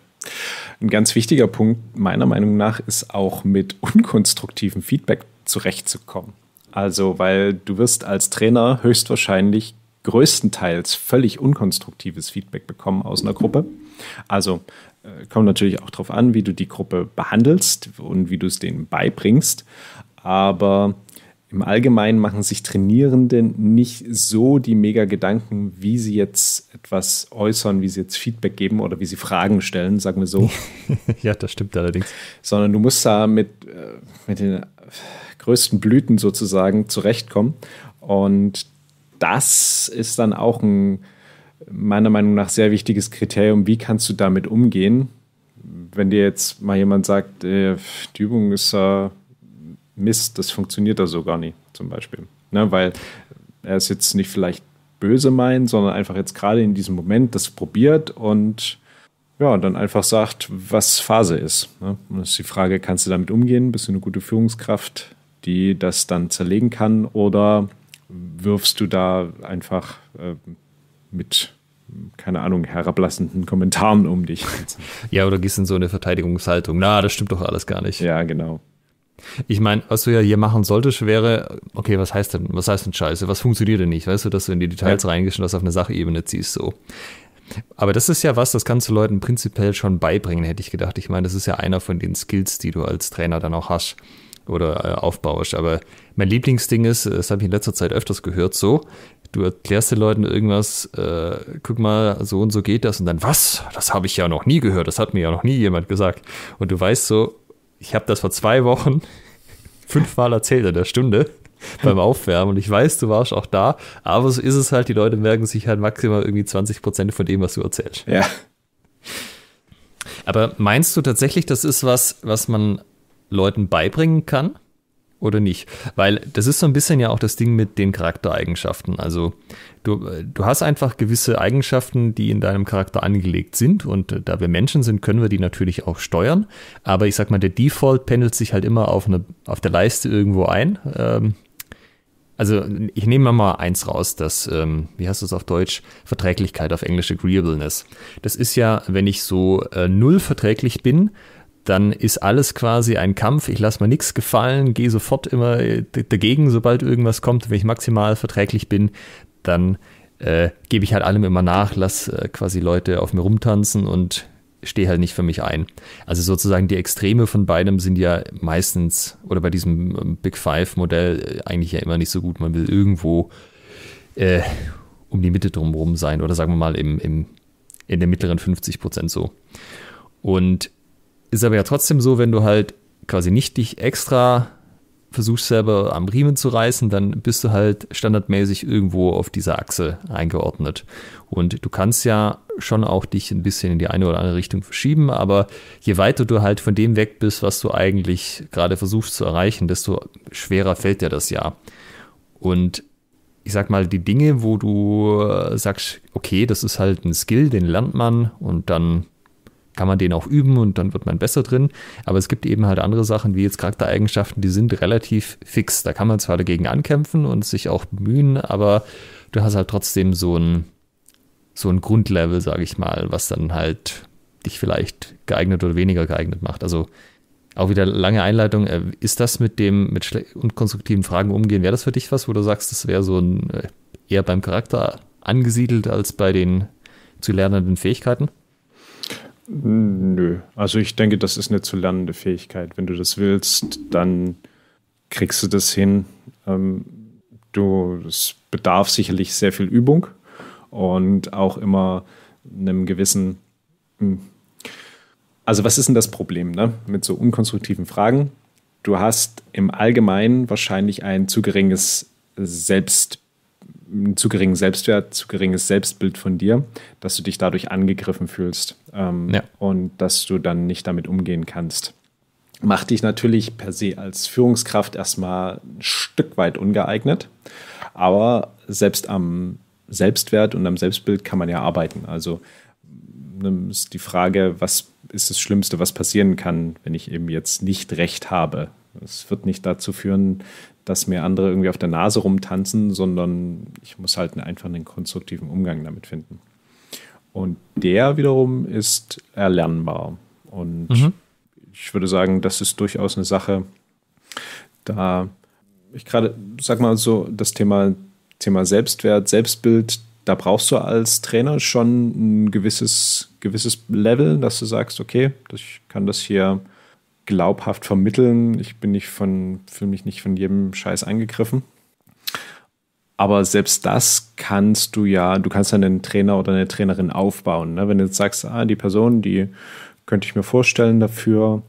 Ein ganz wichtiger Punkt meiner Meinung nach ist auch mit unkonstruktivem Feedback zurechtzukommen. Also, weil du wirst als Trainer höchstwahrscheinlich größtenteils völlig unkonstruktives Feedback bekommen aus einer Gruppe. Also äh, kommt natürlich auch darauf an, wie du die Gruppe behandelst und wie du es denen beibringst. Aber im Allgemeinen machen sich Trainierende nicht so die mega Gedanken, wie sie jetzt etwas äußern, wie sie jetzt Feedback geben oder wie sie Fragen stellen, sagen wir so. ja, das stimmt allerdings. Sondern du musst da mit, äh, mit den größten Blüten sozusagen zurechtkommen. Und das ist dann auch ein meiner Meinung nach sehr wichtiges Kriterium, wie kannst du damit umgehen, wenn dir jetzt mal jemand sagt, äh, die Übung ist ja Mist, das funktioniert da so gar nicht, zum Beispiel. Ne, weil er es jetzt nicht vielleicht böse meint, sondern einfach jetzt gerade in diesem Moment das probiert und ja, dann einfach sagt, was Phase ist. Ne? Und das ist die Frage, kannst du damit umgehen? Bist du eine gute Führungskraft, die das dann zerlegen kann? Oder wirfst du da einfach äh, mit keine Ahnung, herablassenden Kommentaren um dich. Ja, oder gehst in so eine Verteidigungshaltung. Na, das stimmt doch alles gar nicht. Ja, genau. Ich meine, was du ja hier machen solltest, wäre, okay, was heißt denn, was heißt denn Scheiße? Was funktioniert denn nicht? Weißt du, dass du in die Details ja. reingehst und das auf eine Sachebene ziehst, so. Aber das ist ja was, das kannst du Leuten prinzipiell schon beibringen, hätte ich gedacht. Ich meine, das ist ja einer von den Skills, die du als Trainer dann auch hast oder äh, aufbaust. Aber mein Lieblingsding ist, das habe ich in letzter Zeit öfters gehört, so, du erklärst den Leuten irgendwas, äh, guck mal, so und so geht das und dann, was? Das habe ich ja noch nie gehört, das hat mir ja noch nie jemand gesagt. Und du weißt so, ich habe das vor zwei Wochen fünfmal erzählt in der Stunde beim Aufwärmen und ich weiß, du warst auch da, aber so ist es halt, die Leute merken sich halt maximal irgendwie 20 Prozent von dem, was du erzählst. Ja. Aber meinst du tatsächlich, das ist was, was man Leuten beibringen kann? oder nicht. Weil das ist so ein bisschen ja auch das Ding mit den Charaktereigenschaften. Also du, du hast einfach gewisse Eigenschaften, die in deinem Charakter angelegt sind. Und äh, da wir Menschen sind, können wir die natürlich auch steuern. Aber ich sag mal, der Default pendelt sich halt immer auf, eine, auf der Leiste irgendwo ein. Ähm, also ich nehme mal eins raus, das, ähm, wie heißt das auf Deutsch, Verträglichkeit auf Englisch Agreeableness. Das ist ja, wenn ich so äh, null verträglich bin, dann ist alles quasi ein Kampf. Ich lasse mir nichts gefallen, gehe sofort immer äh, dagegen, sobald irgendwas kommt. Wenn ich maximal verträglich bin, dann äh, gebe ich halt allem immer nach, lasse äh, quasi Leute auf mir rumtanzen und stehe halt nicht für mich ein. Also sozusagen die Extreme von beidem sind ja meistens oder bei diesem ähm, Big Five-Modell äh, eigentlich ja immer nicht so gut. Man will irgendwo äh, um die Mitte drumherum sein oder sagen wir mal im, im, in der mittleren 50 Prozent so. Und ist aber ja trotzdem so, wenn du halt quasi nicht dich extra versuchst selber am Riemen zu reißen, dann bist du halt standardmäßig irgendwo auf dieser Achse eingeordnet. Und du kannst ja schon auch dich ein bisschen in die eine oder andere Richtung verschieben, aber je weiter du halt von dem weg bist, was du eigentlich gerade versuchst zu erreichen, desto schwerer fällt dir das ja. Und ich sag mal, die Dinge, wo du äh, sagst, okay, das ist halt ein Skill, den lernt man und dann kann man den auch üben und dann wird man besser drin. Aber es gibt eben halt andere Sachen, wie jetzt Charaktereigenschaften, die sind relativ fix. Da kann man zwar dagegen ankämpfen und sich auch bemühen, aber du hast halt trotzdem so ein, so ein Grundlevel, sage ich mal, was dann halt dich vielleicht geeignet oder weniger geeignet macht. Also auch wieder lange Einleitung. Äh, ist das mit dem, mit unkonstruktiven Fragen umgehen, wäre das für dich was, wo du sagst, das wäre so ein, äh, eher beim Charakter angesiedelt als bei den zu lernenden Fähigkeiten? Nö. Also ich denke, das ist eine zu lernende Fähigkeit. Wenn du das willst, dann kriegst du das hin. Ähm, du, es bedarf sicherlich sehr viel Übung und auch immer einem gewissen. Hm, also was ist denn das Problem ne? mit so unkonstruktiven Fragen? Du hast im Allgemeinen wahrscheinlich ein zu geringes Selbstbewusstsein einen zu geringen Selbstwert, zu geringes Selbstbild von dir, dass du dich dadurch angegriffen fühlst ähm, ja. und dass du dann nicht damit umgehen kannst. Macht dich natürlich per se als Führungskraft erstmal ein Stück weit ungeeignet, aber selbst am Selbstwert und am Selbstbild kann man ja arbeiten. Also ne, ist die Frage, was ist das Schlimmste, was passieren kann, wenn ich eben jetzt nicht recht habe. Es wird nicht dazu führen, dass mir andere irgendwie auf der Nase rumtanzen, sondern ich muss halt einfach einen konstruktiven Umgang damit finden. Und der wiederum ist erlernbar. Und mhm. ich würde sagen, das ist durchaus eine Sache, da ich gerade, sag mal so, das Thema, Thema Selbstwert, Selbstbild, da brauchst du als Trainer schon ein gewisses, gewisses Level, dass du sagst, okay, ich kann das hier glaubhaft vermitteln. Ich bin nicht von, fühle mich nicht von jedem Scheiß angegriffen. Aber selbst das kannst du ja, du kannst ja einen Trainer oder eine Trainerin aufbauen. Ne? Wenn du jetzt sagst, ah, die Person, die könnte ich mir vorstellen dafür,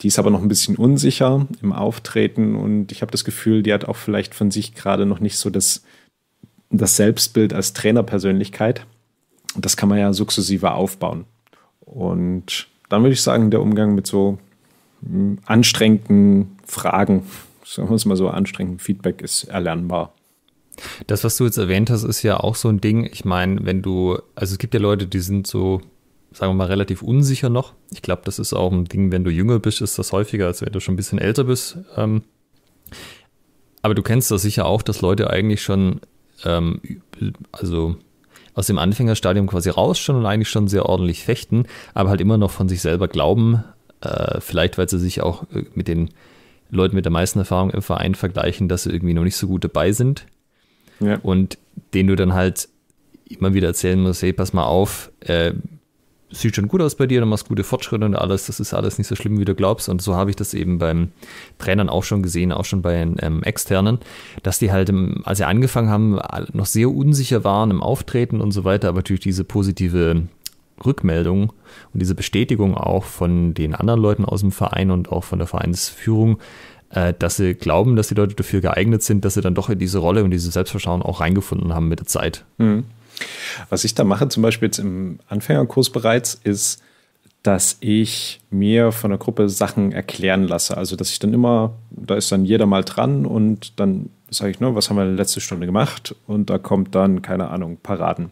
die ist aber noch ein bisschen unsicher im Auftreten und ich habe das Gefühl, die hat auch vielleicht von sich gerade noch nicht so das, das Selbstbild als Trainerpersönlichkeit. Das kann man ja sukzessive aufbauen. Und dann würde ich sagen, der Umgang mit so anstrengenden Fragen, sagen wir es mal so, anstrengenden Feedback ist erlernbar. Das, was du jetzt erwähnt hast, ist ja auch so ein Ding. Ich meine, wenn du, also es gibt ja Leute, die sind so, sagen wir mal, relativ unsicher noch. Ich glaube, das ist auch ein Ding, wenn du jünger bist, ist das häufiger, als wenn du schon ein bisschen älter bist. Ähm, aber du kennst das sicher auch, dass Leute eigentlich schon, ähm, also aus dem Anfängerstadium quasi raus schon und eigentlich schon sehr ordentlich fechten, aber halt immer noch von sich selber glauben, äh, vielleicht weil sie sich auch äh, mit den Leuten mit der meisten Erfahrung im Verein vergleichen, dass sie irgendwie noch nicht so gut dabei sind. Ja. Und denen du dann halt immer wieder erzählen musst, hey, pass mal auf, äh, sieht schon gut aus bei dir, du machst gute Fortschritte und alles, das ist alles nicht so schlimm, wie du glaubst. Und so habe ich das eben beim Trainern auch schon gesehen, auch schon bei ähm, Externen, dass die halt, im, ähm, als sie angefangen haben, noch sehr unsicher waren im Auftreten und so weiter, aber natürlich diese positive Rückmeldung und diese Bestätigung auch von den anderen Leuten aus dem Verein und auch von der Vereinsführung, äh, dass sie glauben, dass die Leute dafür geeignet sind, dass sie dann doch in diese Rolle und dieses Selbstverschauen auch reingefunden haben mit der Zeit. Mhm. Was ich da mache, zum Beispiel jetzt im Anfängerkurs bereits, ist, dass ich mir von der Gruppe Sachen erklären lasse. Also, dass ich dann immer, da ist dann jeder mal dran und dann sage ich, nur, was haben wir in der letzten Stunde gemacht? Und da kommt dann, keine Ahnung, Paraden.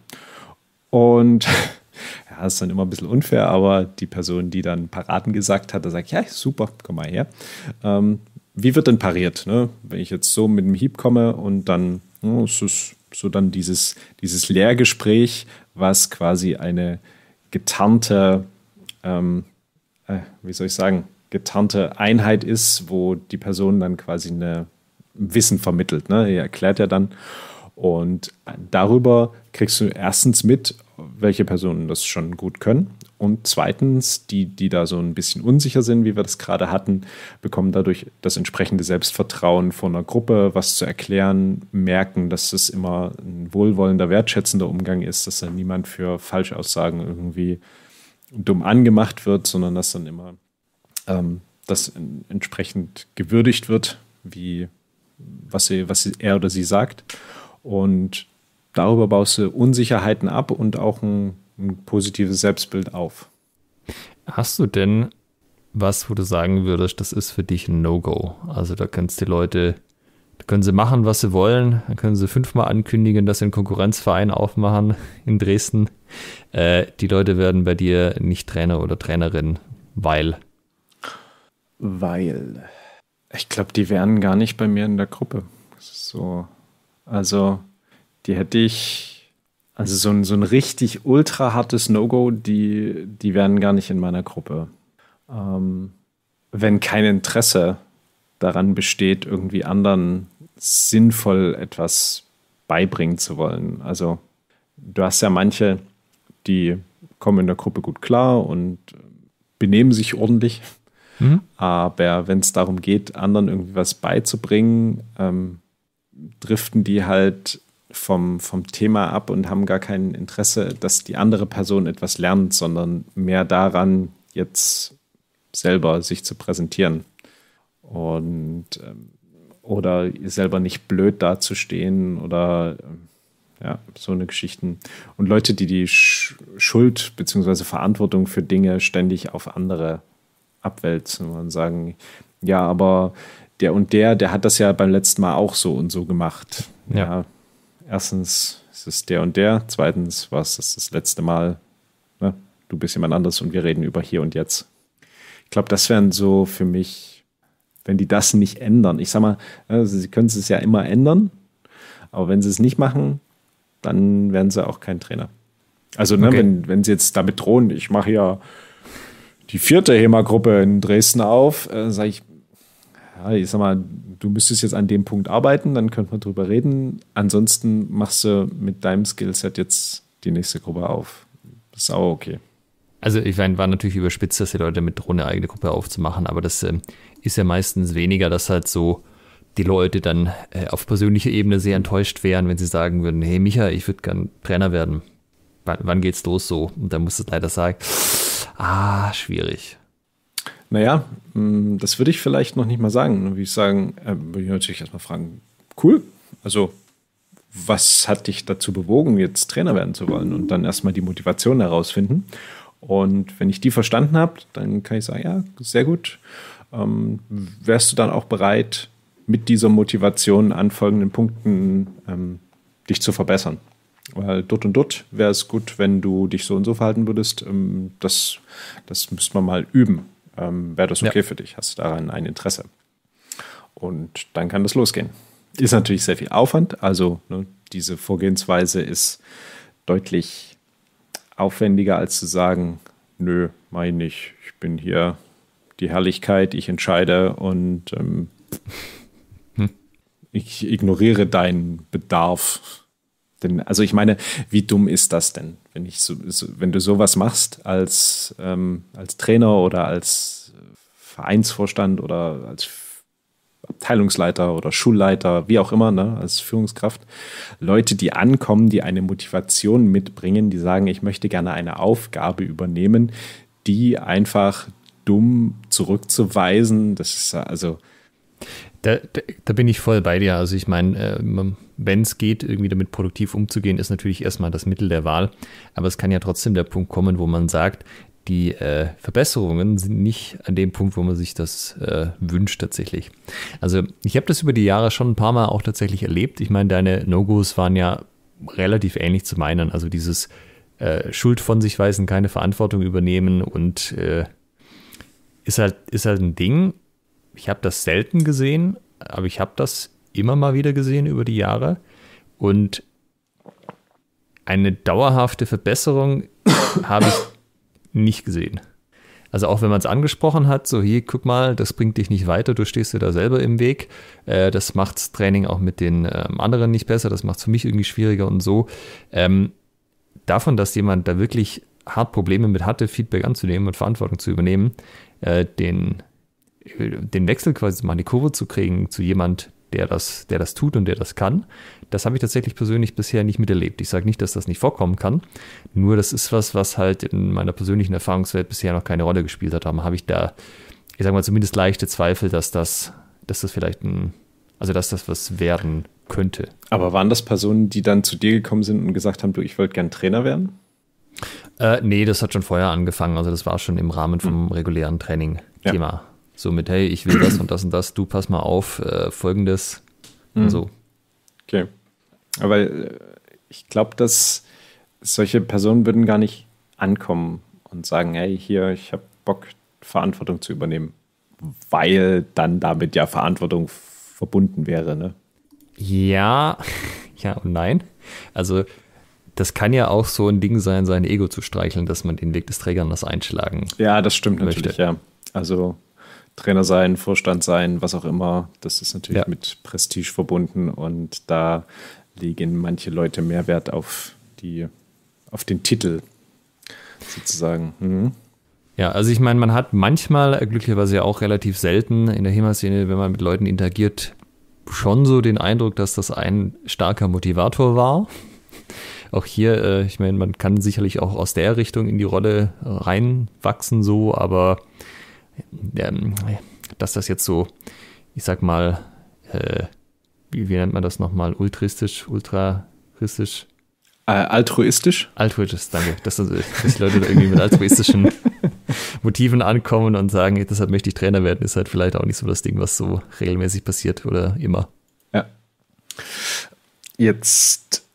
Und ja, ist dann immer ein bisschen unfair, aber die Person, die dann Paraden gesagt hat, da sagt, ja, super, komm mal her. Ähm, wie wird denn pariert? Ne? Wenn ich jetzt so mit dem Hieb komme und dann oh, es ist es so dann dieses, dieses Lehrgespräch, was quasi eine getarnte, ähm, äh, wie soll ich sagen, getarnte Einheit ist, wo die Person dann quasi eine Wissen vermittelt. Ne? Er erklärt ja dann. Und darüber kriegst du erstens mit, welche Personen das schon gut können. Und zweitens, die, die da so ein bisschen unsicher sind, wie wir das gerade hatten, bekommen dadurch das entsprechende Selbstvertrauen von einer Gruppe, was zu erklären, merken, dass es immer ein wohlwollender, wertschätzender Umgang ist, dass da niemand für Falschaussagen irgendwie dumm angemacht wird, sondern dass dann immer ähm, das entsprechend gewürdigt wird, wie was, sie, was er oder sie sagt. Und darüber baust du Unsicherheiten ab und auch ein, ein positives Selbstbild auf. Hast du denn was, wo du sagen würdest, das ist für dich ein No-Go? Also da kannst die Leute, da können sie machen, was sie wollen, dann können sie fünfmal ankündigen, dass sie einen Konkurrenzverein aufmachen in Dresden. Äh, die Leute werden bei dir nicht Trainer oder Trainerin, weil. Weil. Ich glaube, die wären gar nicht bei mir in der Gruppe. So. Also die hätte ich, also so ein, so ein richtig ultra hartes No-Go, die, die wären gar nicht in meiner Gruppe. Ähm, wenn kein Interesse daran besteht, irgendwie anderen sinnvoll etwas beibringen zu wollen. Also du hast ja manche, die kommen in der Gruppe gut klar und benehmen sich ordentlich. Mhm. Aber wenn es darum geht, anderen irgendwie was beizubringen, ähm, driften die halt vom, vom Thema ab und haben gar kein Interesse, dass die andere Person etwas lernt, sondern mehr daran, jetzt selber sich zu präsentieren. Und ähm, oder selber nicht blöd dazustehen oder ähm, ja, so eine Geschichten. Und Leute, die die Schuld bzw. Verantwortung für Dinge ständig auf andere abwälzen und sagen, ja, aber der und der, der hat das ja beim letzten Mal auch so und so gemacht. Ja. ja erstens ist es der und der, zweitens war es das, das letzte Mal, ne? du bist jemand anderes und wir reden über hier und jetzt. Ich glaube, das wären so für mich, wenn die das nicht ändern. Ich sag mal, also sie können es ja immer ändern, aber wenn sie es nicht machen, dann werden sie auch kein Trainer. Also, ne, okay. wenn, wenn sie jetzt damit drohen, ich mache ja die vierte HEMA-Gruppe in Dresden auf, äh, sage ich, ja, ich sag mal, du müsstest jetzt an dem Punkt arbeiten, dann könnte man drüber reden. Ansonsten machst du mit deinem Skillset jetzt die nächste Gruppe auf. Das ist auch okay. Also ich meine, war natürlich überspitzt, dass die Leute mit Drohne eigene Gruppe aufzumachen, aber das ähm, ist ja meistens weniger, dass halt so die Leute dann äh, auf persönlicher Ebene sehr enttäuscht wären, wenn sie sagen würden, hey Micha, ich würde gern Trainer werden. W wann geht's los so? Und dann musst du leider sagen, ah, schwierig. Naja, mm, das würde ich vielleicht noch nicht mal sagen. Würde ich sagen, äh, würde ich natürlich erstmal fragen, cool, also was hat dich dazu bewogen, jetzt Trainer werden zu wollen? Und dann erstmal die Motivation herausfinden. Und wenn ich die verstanden habe, dann kann ich sagen, ja, sehr gut. Ähm, wärst du dann auch bereit, mit dieser Motivation an folgenden Punkten ähm, dich zu verbessern? Weil dort und dort wäre es gut, wenn du dich so und so verhalten würdest. Ähm, das, das müsste man mal üben. Ähm, Wäre das okay ja. für dich? Hast du daran ein Interesse? Und dann kann das losgehen. Ist natürlich sehr viel Aufwand. Also ne, diese Vorgehensweise ist deutlich aufwendiger, als zu sagen, nö, meine ich, ich bin hier die Herrlichkeit, ich entscheide und ähm, hm. ich ignoriere deinen Bedarf denn, also ich meine, wie dumm ist das denn, wenn ich so, so wenn du sowas machst als, ähm, als Trainer oder als äh, Vereinsvorstand oder als Abteilungsleiter oder Schulleiter, wie auch immer, ne, als Führungskraft, Leute, die ankommen, die eine Motivation mitbringen, die sagen, ich möchte gerne eine Aufgabe übernehmen, die einfach dumm zurückzuweisen, das ist also. Da, da bin ich voll bei dir. Also ich meine, äh, wenn es geht, irgendwie damit produktiv umzugehen, ist natürlich erstmal das Mittel der Wahl. Aber es kann ja trotzdem der Punkt kommen, wo man sagt, die äh, Verbesserungen sind nicht an dem Punkt, wo man sich das äh, wünscht tatsächlich. Also ich habe das über die Jahre schon ein paar Mal auch tatsächlich erlebt. Ich meine, deine No-Gos waren ja relativ ähnlich zu meinen. Also dieses äh, Schuld von sich weisen, keine Verantwortung übernehmen und äh, ist halt, ist halt ein Ding. Ich habe das selten gesehen, aber ich habe das immer mal wieder gesehen über die Jahre. Und eine dauerhafte Verbesserung habe ich nicht gesehen. Also auch wenn man es angesprochen hat, so hier, guck mal, das bringt dich nicht weiter, du stehst dir da selber im Weg. Äh, das macht's Training auch mit den ähm, anderen nicht besser, das macht es für mich irgendwie schwieriger und so. Ähm, davon, dass jemand da wirklich hart Probleme mit hatte, Feedback anzunehmen und Verantwortung zu übernehmen, äh, den, den Wechsel quasi zu machen, die Kurve zu kriegen zu jemand, der das, der das tut und der das kann. Das habe ich tatsächlich persönlich bisher nicht miterlebt. Ich sage nicht, dass das nicht vorkommen kann. Nur das ist was, was halt in meiner persönlichen Erfahrungswelt bisher noch keine Rolle gespielt hat. Darum habe ich da, ich sage mal, zumindest leichte Zweifel, dass das, dass das vielleicht ein, also dass das was werden könnte. Aber waren das Personen, die dann zu dir gekommen sind und gesagt haben, du, ich wollte gern Trainer werden? Äh, nee, das hat schon vorher angefangen. Also das war schon im Rahmen vom hm. regulären Training Thema. Ja. So mit, hey, ich will das und das und das, du pass mal auf, äh, folgendes. Mhm. So. Also. Okay. Aber äh, ich glaube, dass solche Personen würden gar nicht ankommen und sagen, hey, hier, ich habe Bock, Verantwortung zu übernehmen. Weil dann damit ja Verantwortung verbunden wäre, ne? Ja, ja und nein. Also das kann ja auch so ein Ding sein, sein Ego zu streicheln, dass man den Weg des Trägers einschlagen. Ja, das stimmt möchte. natürlich, ja. Also Trainer sein, Vorstand sein, was auch immer. Das ist natürlich ja. mit Prestige verbunden und da legen manche Leute mehr Wert auf die, auf den Titel sozusagen. Mhm. Ja, also ich meine, man hat manchmal, glücklicherweise ja auch relativ selten in der HEMA-Szene, wenn man mit Leuten interagiert, schon so den Eindruck, dass das ein starker Motivator war. Auch hier, äh, ich meine, man kann sicherlich auch aus der Richtung in die Rolle reinwachsen, so, aber ähm, dass das jetzt so, ich sag mal, äh, wie, wie, nennt man das nochmal, ultristisch, ultraristisch? Äh, altruistisch? Altruistisch, danke. Dass, also, dass die Leute da irgendwie mit altruistischen Motiven ankommen und sagen, deshalb möchte ich Trainer werden, ist halt vielleicht auch nicht so das Ding, was so regelmäßig passiert oder immer. Ja. Jetzt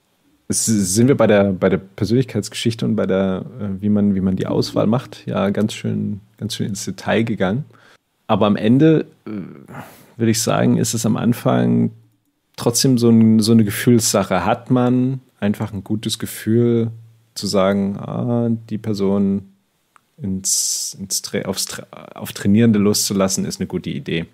sind wir bei der, bei der Persönlichkeitsgeschichte und bei der, äh, wie man, wie man die Auswahl macht, ja ganz schön, ganz schön ins Detail gegangen. Aber am Ende äh, würde ich sagen, ist es am Anfang trotzdem so, ein, so eine Gefühlssache. Hat man einfach ein gutes Gefühl zu sagen, ah, die Person ins, ins, aufs, auf Trainierende loszulassen, ist eine gute Idee.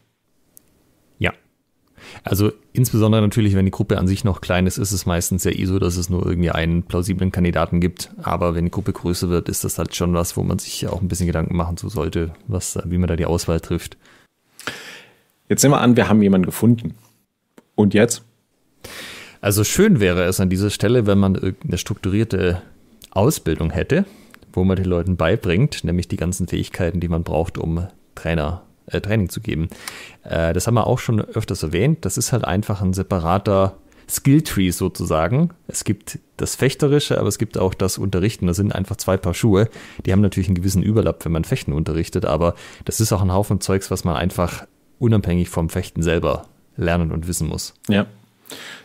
Also insbesondere natürlich, wenn die Gruppe an sich noch klein ist, ist es meistens ja eh so, dass es nur irgendwie einen plausiblen Kandidaten gibt. Aber wenn die Gruppe größer wird, ist das halt schon was, wo man sich ja auch ein bisschen Gedanken machen sollte, was, wie man da die Auswahl trifft. Jetzt nehmen wir an, wir haben jemanden gefunden. Und jetzt? Also schön wäre es an dieser Stelle, wenn man irgendeine strukturierte Ausbildung hätte, wo man den Leuten beibringt, nämlich die ganzen Fähigkeiten, die man braucht, um Trainer zu äh, Training zu geben. Äh, das haben wir auch schon öfters erwähnt. Das ist halt einfach ein separater Skilltree sozusagen. Es gibt das Fechterische, aber es gibt auch das Unterrichten. Das sind einfach zwei Paar Schuhe. Die haben natürlich einen gewissen Überlapp, wenn man Fechten unterrichtet, aber das ist auch ein Haufen Zeugs, was man einfach unabhängig vom Fechten selber lernen und wissen muss. Ja.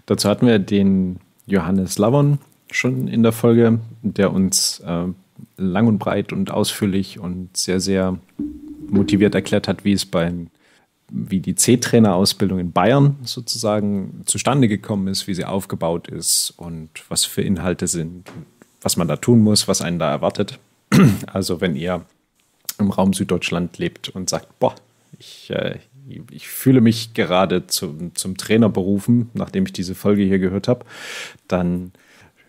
Dazu hatten wir den Johannes Lavon schon in der Folge, der uns äh, lang und breit und ausführlich und sehr, sehr motiviert erklärt hat, wie es beim wie die C-Trainer-Ausbildung in Bayern sozusagen zustande gekommen ist, wie sie aufgebaut ist und was für Inhalte sind, was man da tun muss, was einen da erwartet. Also wenn ihr im Raum Süddeutschland lebt und sagt, boah, ich, äh, ich fühle mich gerade zum, zum Trainer berufen, nachdem ich diese Folge hier gehört habe, dann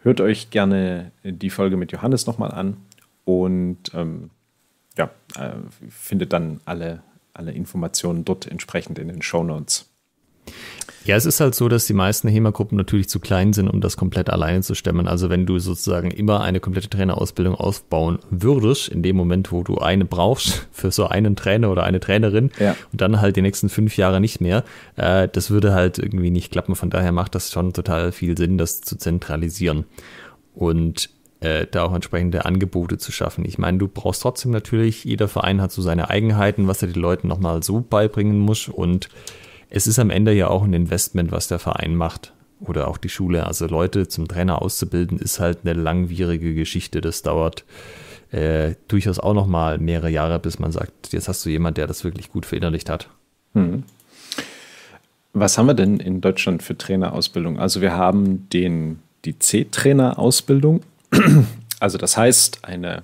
hört euch gerne die Folge mit Johannes nochmal an und ähm, ja, äh, findet dann alle, alle Informationen dort entsprechend in den Show Notes. Ja, es ist halt so, dass die meisten HEMA-Gruppen natürlich zu klein sind, um das komplett alleine zu stemmen. Also wenn du sozusagen immer eine komplette Trainerausbildung ausbauen würdest, in dem Moment, wo du eine brauchst für so einen Trainer oder eine Trainerin ja. und dann halt die nächsten fünf Jahre nicht mehr, äh, das würde halt irgendwie nicht klappen. Von daher macht das schon total viel Sinn, das zu zentralisieren. Und äh, da auch entsprechende Angebote zu schaffen. Ich meine, du brauchst trotzdem natürlich, jeder Verein hat so seine Eigenheiten, was er den Leuten nochmal so beibringen muss. Und es ist am Ende ja auch ein Investment, was der Verein macht oder auch die Schule. Also Leute zum Trainer auszubilden, ist halt eine langwierige Geschichte. Das dauert äh, durchaus auch nochmal mehrere Jahre, bis man sagt, jetzt hast du jemanden, der das wirklich gut verinnerlicht hat. Hm. Was haben wir denn in Deutschland für Trainerausbildung? Also wir haben den, die C-Trainer-Ausbildung Also das heißt, eine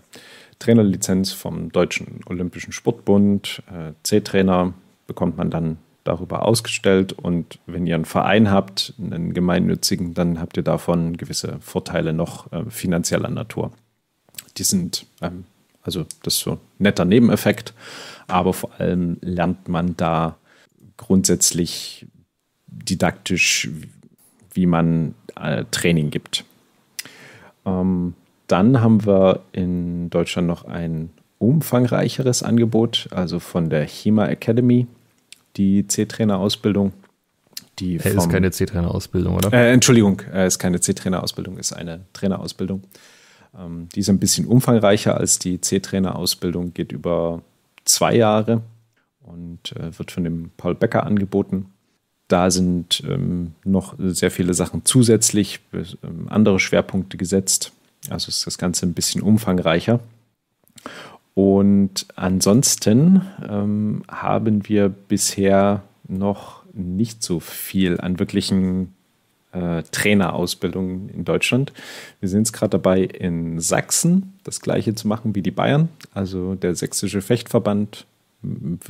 Trainerlizenz vom Deutschen Olympischen Sportbund, äh, C-Trainer, bekommt man dann darüber ausgestellt. Und wenn ihr einen Verein habt, einen gemeinnützigen, dann habt ihr davon gewisse Vorteile noch äh, finanzieller Natur. Die sind, ähm, also das ist so ein netter Nebeneffekt, aber vor allem lernt man da grundsätzlich didaktisch, wie man äh, Training gibt. Ähm, dann haben wir in Deutschland noch ein umfangreicheres Angebot, also von der HEMA Academy, die C-Trainer-Ausbildung. Die hey, ist keine C-Trainer-Ausbildung, oder? Äh, Entschuldigung, er ist keine C-Trainer-Ausbildung, ist eine Trainerausbildung. Ähm, die ist ein bisschen umfangreicher als die C-Trainer-Ausbildung, geht über zwei Jahre und äh, wird von dem Paul Becker angeboten. Da sind ähm, noch sehr viele Sachen zusätzlich, äh, andere Schwerpunkte gesetzt. Also ist das Ganze ein bisschen umfangreicher. Und ansonsten ähm, haben wir bisher noch nicht so viel an wirklichen äh, Trainerausbildungen in Deutschland. Wir sind jetzt gerade dabei, in Sachsen das gleiche zu machen wie die Bayern. Also der Sächsische Fechtverband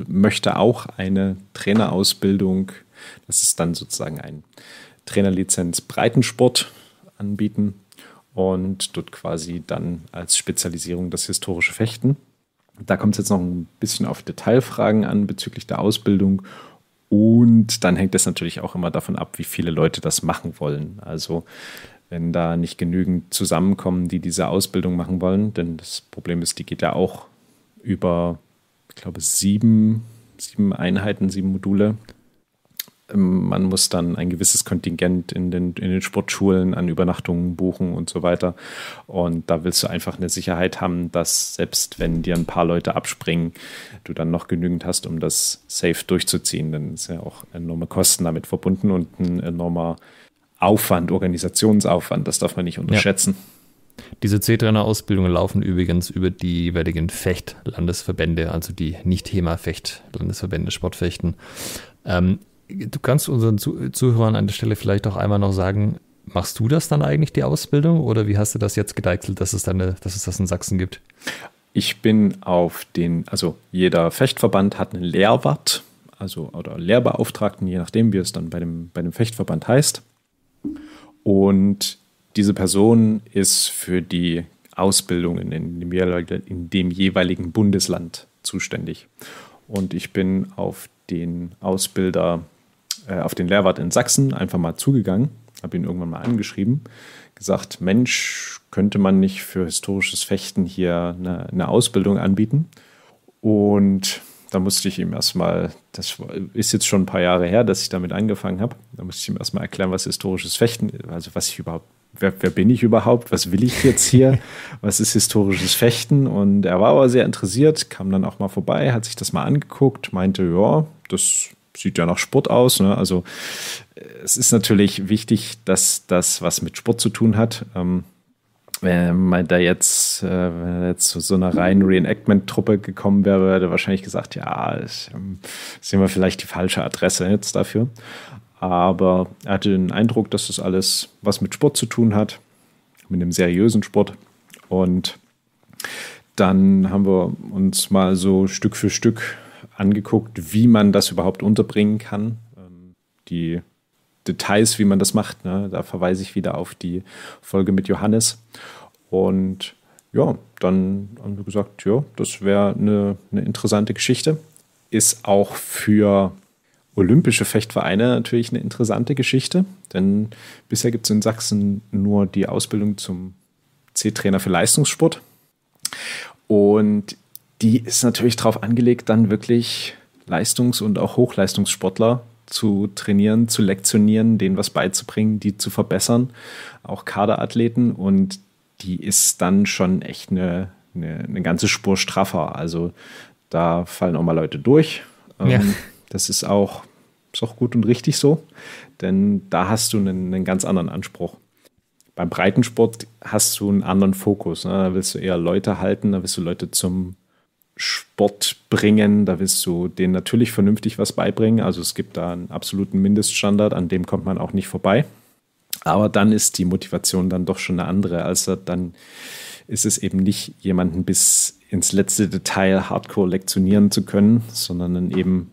möchte auch eine Trainerausbildung das ist dann sozusagen ein Trainerlizenz Breitensport anbieten und dort quasi dann als Spezialisierung das historische Fechten. Da kommt es jetzt noch ein bisschen auf Detailfragen an bezüglich der Ausbildung. Und dann hängt es natürlich auch immer davon ab, wie viele Leute das machen wollen. Also wenn da nicht genügend zusammenkommen, die diese Ausbildung machen wollen, denn das Problem ist, die geht ja auch über, ich glaube, sieben, sieben Einheiten, sieben Module. Ähm, man muss dann ein gewisses Kontingent in den, in den Sportschulen an Übernachtungen buchen und so weiter. Und da willst du einfach eine Sicherheit haben, dass selbst wenn dir ein paar Leute abspringen, du dann noch genügend hast, um das safe durchzuziehen. Dann ist ja auch enorme Kosten damit verbunden und ein enormer Aufwand, Organisationsaufwand. Das darf man nicht unterschätzen. Ja. Diese C-Trainer-Ausbildungen laufen übrigens über die jeweiligen Fechtlandesverbände, also die nicht thema fecht landesverbände Sportfechten. Ähm, Du kannst unseren Zuhörern an der Stelle vielleicht auch einmal noch sagen, machst du das dann eigentlich, die Ausbildung? Oder wie hast du das jetzt gedeichselt, dass es, dann dass es das in Sachsen gibt? Ich bin auf den, also jeder Fechtverband hat einen Lehrwart, also oder Lehrbeauftragten, je nachdem, wie es dann bei dem, bei dem Fechtverband heißt. Und diese Person ist für die Ausbildungen in dem, in dem jeweiligen Bundesland zuständig. Und ich bin auf den Ausbilder äh, auf den Lehrwart in Sachsen einfach mal zugegangen, habe ihn irgendwann mal angeschrieben, gesagt, Mensch, könnte man nicht für historisches Fechten hier eine, eine Ausbildung anbieten? Und da musste ich ihm erstmal, das ist jetzt schon ein paar Jahre her, dass ich damit angefangen habe, da musste ich ihm erstmal erklären, was historisches Fechten, ist, also was ich überhaupt, wer, wer bin ich überhaupt, was will ich jetzt hier, was ist historisches Fechten und er war aber sehr interessiert, kam dann auch mal vorbei, hat sich das mal angeguckt, meinte, ja, das sieht ja nach Sport aus. Ne? Also äh, es ist natürlich wichtig, dass das, was mit Sport zu tun hat, ähm, wenn man da jetzt, äh, jetzt zu so einer reinen Reenactment-Truppe gekommen wäre, hätte wahrscheinlich gesagt, ja, ich, ähm, sind wir vielleicht die falsche Adresse jetzt dafür. Aber er hatte den Eindruck, dass das alles was mit Sport zu tun hat, mit einem seriösen Sport. Und dann haben wir uns mal so Stück für Stück angeguckt, wie man das überhaupt unterbringen kann. Ähm, die Details, wie man das macht, ne? da verweise ich wieder auf die Folge mit Johannes. Und ja, dann haben wir gesagt, ja, das wäre eine, eine interessante Geschichte. Ist auch für olympische Fechtvereine natürlich eine interessante Geschichte, denn bisher gibt es in Sachsen nur die Ausbildung zum C-Trainer für Leistungssport. Und die ist natürlich darauf angelegt, dann wirklich Leistungs- und auch Hochleistungssportler zu trainieren, zu lektionieren, denen was beizubringen, die zu verbessern, auch Kaderathleten. Und die ist dann schon echt eine, eine, eine ganze Spur straffer. Also da fallen auch mal Leute durch. Ähm, ja. Das ist auch, ist auch gut und richtig so, denn da hast du einen, einen ganz anderen Anspruch. Beim Breitensport hast du einen anderen Fokus. Ne? Da willst du eher Leute halten, da willst du Leute zum Sport bringen. Da willst du denen natürlich vernünftig was beibringen. Also es gibt da einen absoluten Mindeststandard, an dem kommt man auch nicht vorbei. Aber dann ist die Motivation dann doch schon eine andere. Also dann ist es eben nicht, jemanden bis ins letzte Detail hardcore lektionieren zu können, sondern dann eben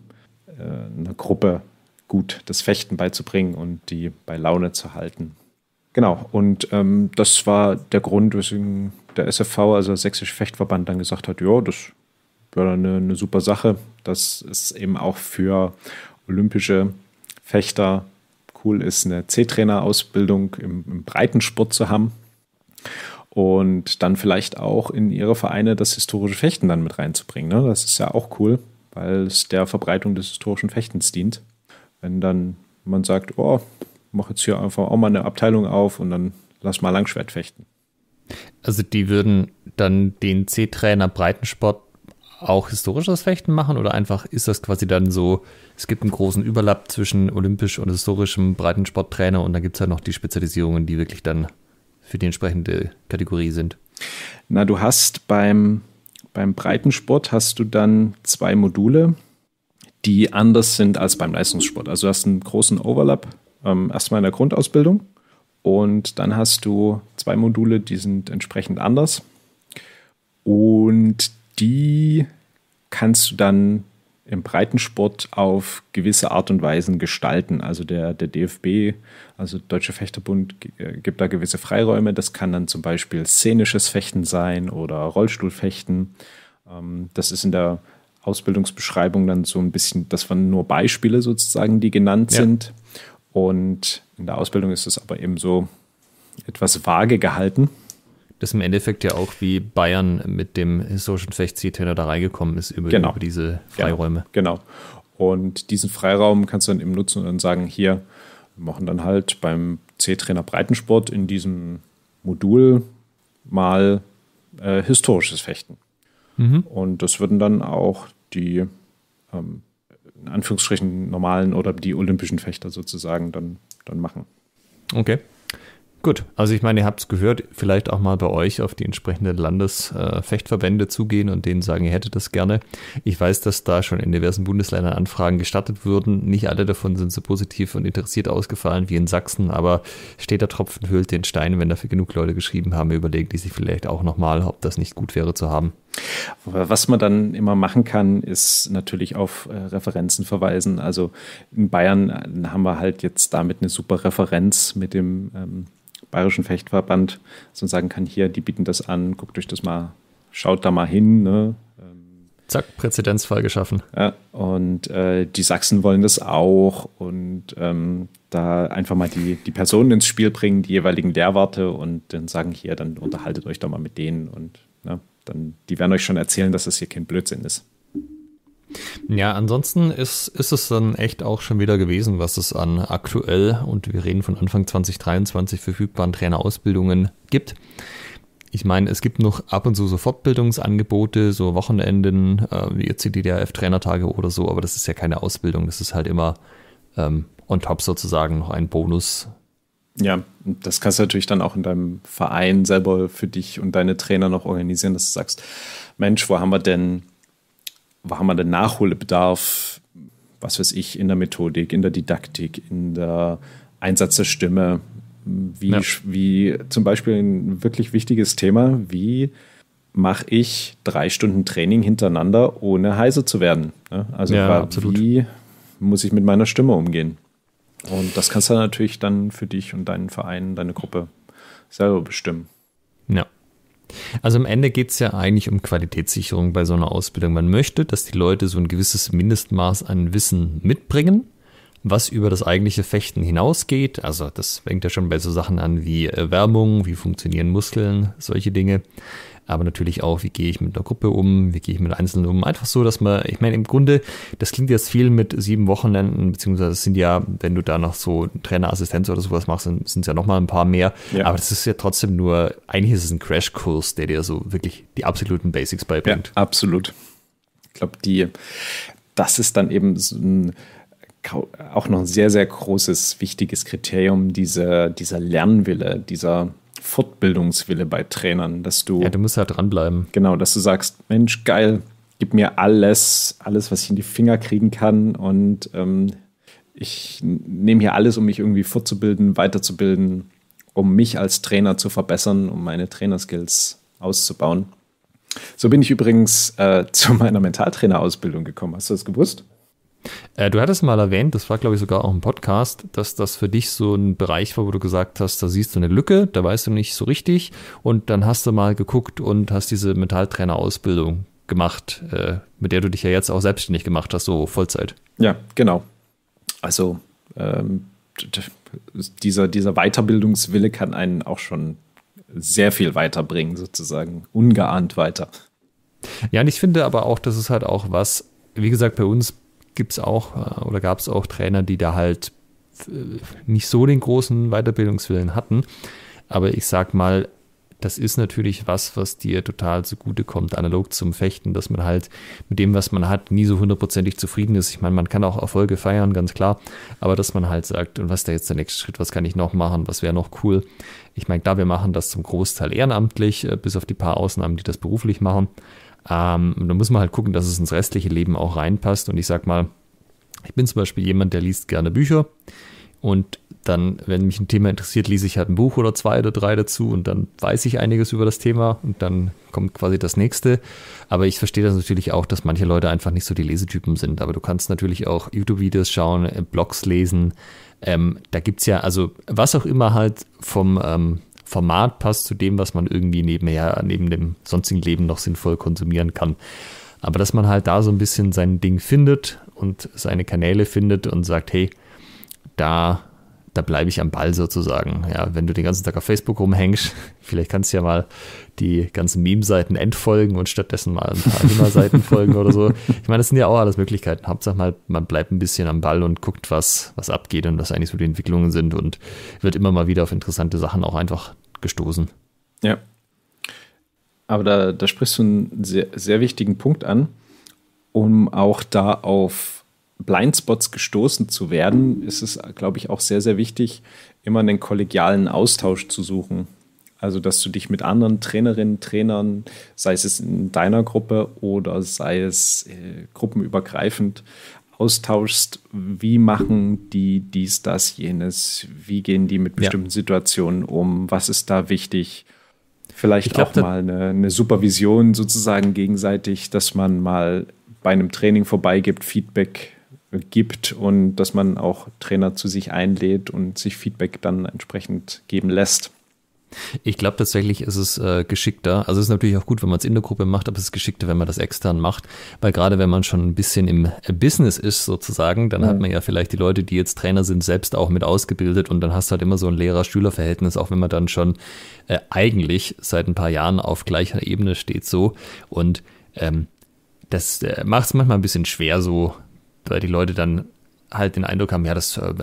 äh, einer Gruppe gut das Fechten beizubringen und die bei Laune zu halten. Genau, und ähm, das war der Grund, weswegen der SFV, also der Sächsische Fechtverband, dann gesagt hat, ja, das ja, eine, eine super Sache, dass es eben auch für olympische Fechter cool ist, eine C-Trainer-Ausbildung im, im Breitensport zu haben und dann vielleicht auch in ihre Vereine das historische Fechten dann mit reinzubringen. Ne? Das ist ja auch cool, weil es der Verbreitung des historischen Fechtens dient. Wenn dann man sagt, oh, mach jetzt hier einfach auch mal eine Abteilung auf und dann lass mal Langschwert fechten. Also die würden dann den C-Trainer Breitensport auch historisches Fechten machen oder einfach ist das quasi dann so, es gibt einen großen Überlapp zwischen olympisch und historischem Breitensporttrainer und dann gibt es halt noch die Spezialisierungen, die wirklich dann für die entsprechende Kategorie sind? Na, du hast beim, beim Breitensport hast du dann zwei Module, die anders sind als beim Leistungssport. Also du hast einen großen Overlap, ähm, erstmal in der Grundausbildung und dann hast du zwei Module, die sind entsprechend anders. Und die kannst du dann im Breitensport auf gewisse Art und Weisen gestalten. Also der, der DFB, also Deutsche Fechterbund, äh, gibt da gewisse Freiräume. Das kann dann zum Beispiel szenisches Fechten sein oder Rollstuhlfechten. Ähm, das ist in der Ausbildungsbeschreibung dann so ein bisschen, das waren nur Beispiele sozusagen, die genannt ja. sind. Und in der Ausbildung ist es aber eben so etwas vage gehalten. Das ist im Endeffekt ja auch wie Bayern mit dem historischen Fechtziehtrainer da reingekommen ist über, genau. über diese genau. Freiräume. Genau. genau. Und diesen Freiraum kannst du dann eben nutzen und dann sagen, hier, wir machen dann halt beim C-Trainer Breitensport in diesem Modul mal äh, historisches Fechten. Mhm. Und das würden dann auch die ähm, in Anführungsstrichen normalen oder die olympischen Fechter sozusagen dann, dann machen. Okay. Gut, also ich meine, ihr habt es gehört, vielleicht auch mal bei euch auf die entsprechenden Landesfechtverbände äh, zugehen und denen sagen, ihr hättet das gerne. Ich weiß, dass da schon in diversen Bundesländern Anfragen gestattet wurden. Nicht alle davon sind so positiv und interessiert ausgefallen wie in Sachsen, aber steht der Tropfen höhlt den Stein. Wenn dafür genug Leute geschrieben haben, überlegen die sich vielleicht auch nochmal, ob das nicht gut wäre zu haben. was man dann immer machen kann, ist natürlich auf äh, Referenzen verweisen. Also in Bayern äh, haben wir halt jetzt damit eine super Referenz mit dem ähm Bayerischen Fechtverband sozusagen kann, hier, die bieten das an, guckt euch das mal, schaut da mal hin. Ne? Ähm, Zack, Präzedenzfall geschaffen. Ja, und äh, die Sachsen wollen das auch und ähm, da einfach mal die, die Personen ins Spiel bringen, die jeweiligen Lehrwarte und dann sagen hier, dann unterhaltet euch da mal mit denen und ne, dann, die werden euch schon erzählen, dass das hier kein Blödsinn ist. Ja, ansonsten ist, ist es dann echt auch schon wieder gewesen, was es an aktuell und wir reden von Anfang 2023 verfügbaren Trainerausbildungen gibt. Ich meine, es gibt noch ab und zu so Fortbildungsangebote, so Wochenenden, äh, wie jetzt die DDRF-Trainertage oder so, aber das ist ja keine Ausbildung, das ist halt immer ähm, on top sozusagen noch ein Bonus. Ja, das kannst du natürlich dann auch in deinem Verein selber für dich und deine Trainer noch organisieren, dass du sagst, Mensch, wo haben wir denn haben wir den Nachholbedarf, was weiß ich, in der Methodik, in der Didaktik, in der Einsatz der Stimme, wie, ja. wie zum Beispiel ein wirklich wichtiges Thema, wie mache ich drei Stunden Training hintereinander, ohne heiser zu werden. Also ja, wie muss ich mit meiner Stimme umgehen? Und das kannst du natürlich dann für dich und deinen Verein, deine Gruppe selber bestimmen. Ja, also am Ende geht es ja eigentlich um Qualitätssicherung bei so einer Ausbildung. Man möchte, dass die Leute so ein gewisses Mindestmaß an Wissen mitbringen, was über das eigentliche Fechten hinausgeht. Also das fängt ja schon bei so Sachen an wie Erwärmung, wie funktionieren Muskeln, solche Dinge aber natürlich auch, wie gehe ich mit einer Gruppe um, wie gehe ich mit Einzelnen um. Einfach so, dass man, ich meine, im Grunde, das klingt jetzt viel mit sieben Wochenenden, beziehungsweise sind ja, wenn du da noch so Trainerassistenz oder sowas machst, sind es ja nochmal ein paar mehr. Ja. Aber das ist ja trotzdem nur, eigentlich ist es ein Crashkurs, der dir so wirklich die absoluten Basics beibringt. Ja, absolut. Ich glaube, die, das ist dann eben so ein auch noch ein sehr, sehr großes, wichtiges Kriterium, diese, dieser Lernwille, dieser Fortbildungswille bei Trainern, dass du. Ja, du musst ja halt dranbleiben. Genau, dass du sagst, Mensch, geil, gib mir alles, alles, was ich in die Finger kriegen kann und ähm, ich nehme hier alles, um mich irgendwie fortzubilden, weiterzubilden, um mich als Trainer zu verbessern, um meine Trainerskills auszubauen. So bin ich übrigens äh, zu meiner Mentaltrainerausbildung gekommen. Hast du das gewusst? Äh, du hattest mal erwähnt, das war glaube ich sogar auch im Podcast, dass das für dich so ein Bereich war, wo du gesagt hast, da siehst du eine Lücke, da weißt du nicht so richtig und dann hast du mal geguckt und hast diese Metalltrainer-Ausbildung gemacht, äh, mit der du dich ja jetzt auch selbstständig gemacht hast, so Vollzeit. Ja, genau. Also ähm, dieser, dieser Weiterbildungswille kann einen auch schon sehr viel weiterbringen, sozusagen, ungeahnt weiter. Ja, und ich finde aber auch, das ist halt auch was, wie gesagt, bei uns gibt es auch äh, oder gab es auch Trainer, die da halt äh, nicht so den großen Weiterbildungswillen hatten. Aber ich sag mal, das ist natürlich was, was dir total zugutekommt, analog zum Fechten, dass man halt mit dem, was man hat, nie so hundertprozentig zufrieden ist. Ich meine, man kann auch Erfolge feiern, ganz klar, aber dass man halt sagt, und was ist da jetzt der nächste Schritt, was kann ich noch machen, was wäre noch cool. Ich meine, da wir machen das zum Großteil ehrenamtlich, äh, bis auf die paar Ausnahmen, die das beruflich machen. Ähm, da muss man halt gucken, dass es ins restliche Leben auch reinpasst. Und ich sag mal, ich bin zum Beispiel jemand, der liest gerne Bücher. Und dann, wenn mich ein Thema interessiert, lese ich halt ein Buch oder zwei oder drei dazu und dann weiß ich einiges über das Thema und dann kommt quasi das nächste. Aber ich verstehe das natürlich auch, dass manche Leute einfach nicht so die Lesetypen sind. Aber du kannst natürlich auch YouTube-Videos schauen, äh, Blogs lesen. Ähm, da gibt es ja, also was auch immer halt vom ähm, Format passt zu dem, was man irgendwie nebenher, neben dem sonstigen Leben noch sinnvoll konsumieren kann. Aber dass man halt da so ein bisschen sein Ding findet und seine Kanäle findet und sagt, hey, da, da bleibe ich am Ball sozusagen. Ja, wenn du den ganzen Tag auf Facebook rumhängst, vielleicht kannst du ja mal die ganzen Meme-Seiten entfolgen und stattdessen mal ein paar Anima-Seiten folgen oder so. Ich meine, das sind ja auch alles Möglichkeiten. Hauptsache mal, man bleibt ein bisschen am Ball und guckt, was, was abgeht und was eigentlich so die Entwicklungen sind und wird immer mal wieder auf interessante Sachen auch einfach gestoßen. Ja. Aber da, da sprichst du einen sehr, sehr wichtigen Punkt an, um auch da auf Blindspots gestoßen zu werden, ist es, glaube ich, auch sehr, sehr wichtig, immer einen kollegialen Austausch zu suchen. Also, dass du dich mit anderen Trainerinnen, Trainern, sei es in deiner Gruppe oder sei es äh, gruppenübergreifend, austauschst, wie machen die dies, das, jenes, wie gehen die mit bestimmten ja. Situationen um, was ist da wichtig. Vielleicht glaub, auch mal eine, eine Supervision sozusagen gegenseitig, dass man mal bei einem Training vorbeigibt, Feedback gibt und dass man auch Trainer zu sich einlädt und sich Feedback dann entsprechend geben lässt. Ich glaube tatsächlich ist es äh, geschickter. Also es ist natürlich auch gut, wenn man es in der Gruppe macht, aber es ist geschickter, wenn man das extern macht, weil gerade wenn man schon ein bisschen im äh, Business ist sozusagen, dann mhm. hat man ja vielleicht die Leute, die jetzt Trainer sind, selbst auch mit ausgebildet und dann hast du halt immer so ein Lehrer-Schüler-Verhältnis, auch wenn man dann schon äh, eigentlich seit ein paar Jahren auf gleicher Ebene steht so und ähm, das äh, macht es manchmal ein bisschen schwer so, weil die Leute dann halt den Eindruck haben, ja, das, äh,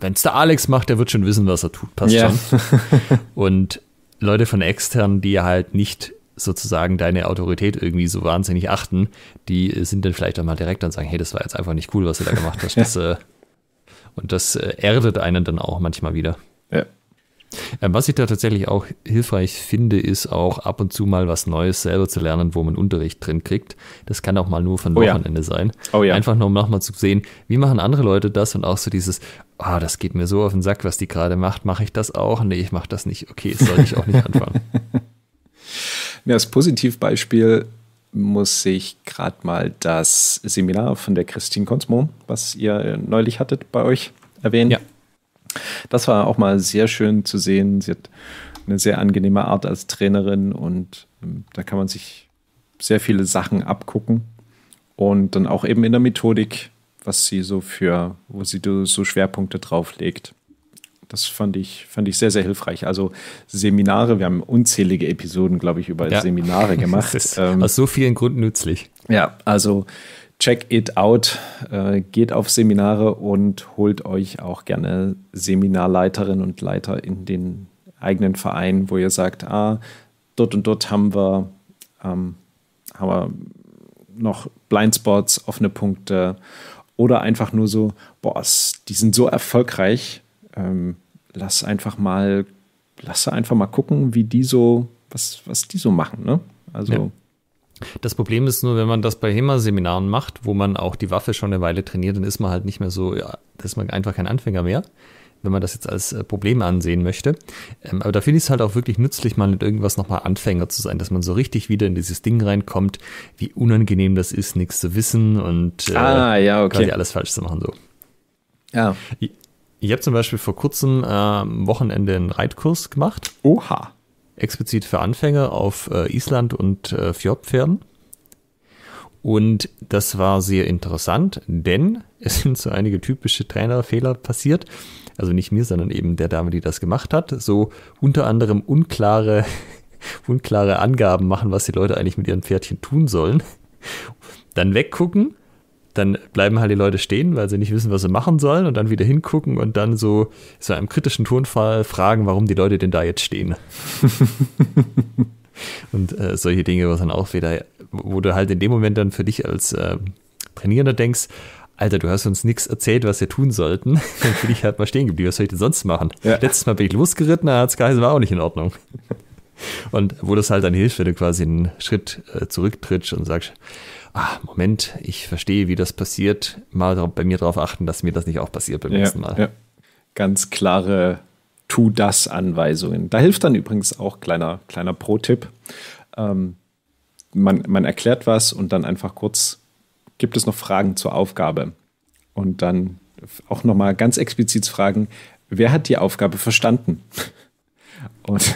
wenn es der Alex macht, der wird schon wissen, was er tut, passt yeah. schon. Und Leute von extern, die halt nicht sozusagen deine Autorität irgendwie so wahnsinnig achten, die sind dann vielleicht auch mal direkt und sagen, hey, das war jetzt einfach nicht cool, was du da gemacht hast. ja. äh, und das äh, erdet einen dann auch manchmal wieder. Ja. Ähm, was ich da tatsächlich auch hilfreich finde, ist auch ab und zu mal was Neues selber zu lernen, wo man Unterricht drin kriegt. Das kann auch mal nur von oh Wochenende ja. sein. Oh ja. Einfach nur, um nochmal zu sehen, wie machen andere Leute das und auch so dieses, ah, oh, das geht mir so auf den Sack, was die gerade macht, mache ich das auch? Nee, ich mache das nicht. Okay, das sollte ich auch nicht anfangen. Ja, als Positivbeispiel muss ich gerade mal das Seminar von der Christine Konsmo, was ihr neulich hattet bei euch, erwähnen. Ja. Das war auch mal sehr schön zu sehen. Sie hat eine sehr angenehme Art als Trainerin und ähm, da kann man sich sehr viele Sachen abgucken und dann auch eben in der Methodik, was sie so für, wo sie so Schwerpunkte drauf legt. Das fand ich, fand ich sehr, sehr hilfreich. Also Seminare, wir haben unzählige Episoden, glaube ich, über ja. Seminare gemacht. Das ist ähm, aus so vielen Gründen nützlich. Ja, also check it out, äh, geht auf Seminare und holt euch auch gerne Seminarleiterinnen und Leiter in den eigenen Verein, wo ihr sagt, ah, dort und dort haben wir, ähm, haben wir noch Blindspots, offene Punkte oder einfach nur so, boah, die sind so erfolgreich, ähm, lass einfach mal, lass einfach mal gucken, wie die so, was, was die so machen, ne? Also ja. Das Problem ist nur, wenn man das bei HEMA-Seminaren macht, wo man auch die Waffe schon eine Weile trainiert, dann ist man halt nicht mehr so, ja, da ist man einfach kein Anfänger mehr, wenn man das jetzt als äh, Problem ansehen möchte. Ähm, aber da finde ich es halt auch wirklich nützlich, mal mit irgendwas nochmal Anfänger zu sein, dass man so richtig wieder in dieses Ding reinkommt, wie unangenehm das ist, nichts zu wissen und äh, ah, äh, ja, okay. quasi alles falsch zu machen. So. Ja. Ich, ich habe zum Beispiel vor kurzem äh, am Wochenende einen Reitkurs gemacht. Oha explizit für Anfänger auf äh, Island und äh, Fjordpferden. Und das war sehr interessant, denn es sind so einige typische Trainerfehler passiert. Also nicht mir, sondern eben der Dame, die das gemacht hat. So unter anderem unklare, unklare Angaben machen, was die Leute eigentlich mit ihren Pferdchen tun sollen. Dann weggucken dann bleiben halt die Leute stehen, weil sie nicht wissen, was sie machen sollen und dann wieder hingucken und dann so, in so einem kritischen Tonfall fragen, warum die Leute denn da jetzt stehen. und äh, solche Dinge, was dann auch wieder, wo du halt in dem Moment dann für dich als äh, Trainierender denkst, Alter, du hast uns nichts erzählt, was wir tun sollten. Dann bin ich halt mal stehen geblieben. Was soll ich denn sonst machen? Ja. Letztes Mal bin ich losgeritten, da hat es geheißen, war auch nicht in Ordnung. Und wo das halt dann hilft, wenn du quasi einen Schritt äh, zurücktrittst und sagst, ah, Moment, ich verstehe, wie das passiert, mal bei mir darauf achten, dass mir das nicht auch passiert beim ja, nächsten Mal. Ja. Ganz klare Tu-das-Anweisungen. Da hilft dann übrigens auch kleiner, kleiner Pro-Tipp. Ähm, man, man erklärt was und dann einfach kurz, gibt es noch Fragen zur Aufgabe? Und dann auch nochmal ganz explizit fragen, wer hat die Aufgabe verstanden? Und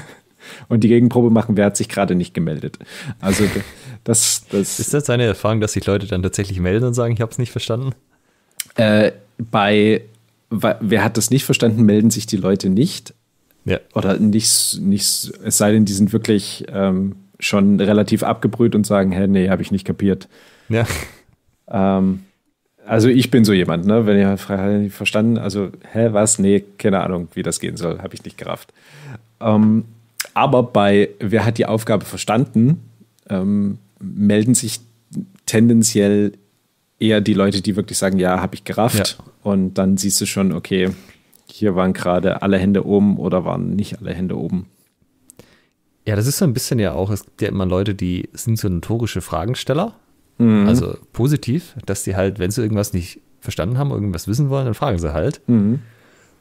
und die Gegenprobe machen, wer hat sich gerade nicht gemeldet. Also das, das. Ist das eine Erfahrung, dass sich Leute dann tatsächlich melden und sagen, ich habe es nicht verstanden? Äh, bei wer hat das nicht verstanden, melden sich die Leute nicht. Ja. Oder nicht, nicht, es sei denn, die sind wirklich ähm, schon relativ abgebrüht und sagen, hey, nee, habe ich nicht kapiert. Ja. Ähm, also ich bin so jemand, ne? Wenn ihr fragt, verstanden, also, hä, was? Nee, keine Ahnung, wie das gehen soll, habe ich nicht gerafft. Ähm, aber bei Wer hat die Aufgabe verstanden, ähm, melden sich tendenziell eher die Leute, die wirklich sagen, ja, habe ich gerafft. Ja. Und dann siehst du schon, okay, hier waren gerade alle Hände oben oder waren nicht alle Hände oben. Ja, das ist so ein bisschen ja auch, es gibt ja immer Leute, die sind so notorische Fragensteller. Mhm. Also positiv, dass die halt, wenn sie irgendwas nicht verstanden haben, irgendwas wissen wollen, dann fragen sie halt. Mhm.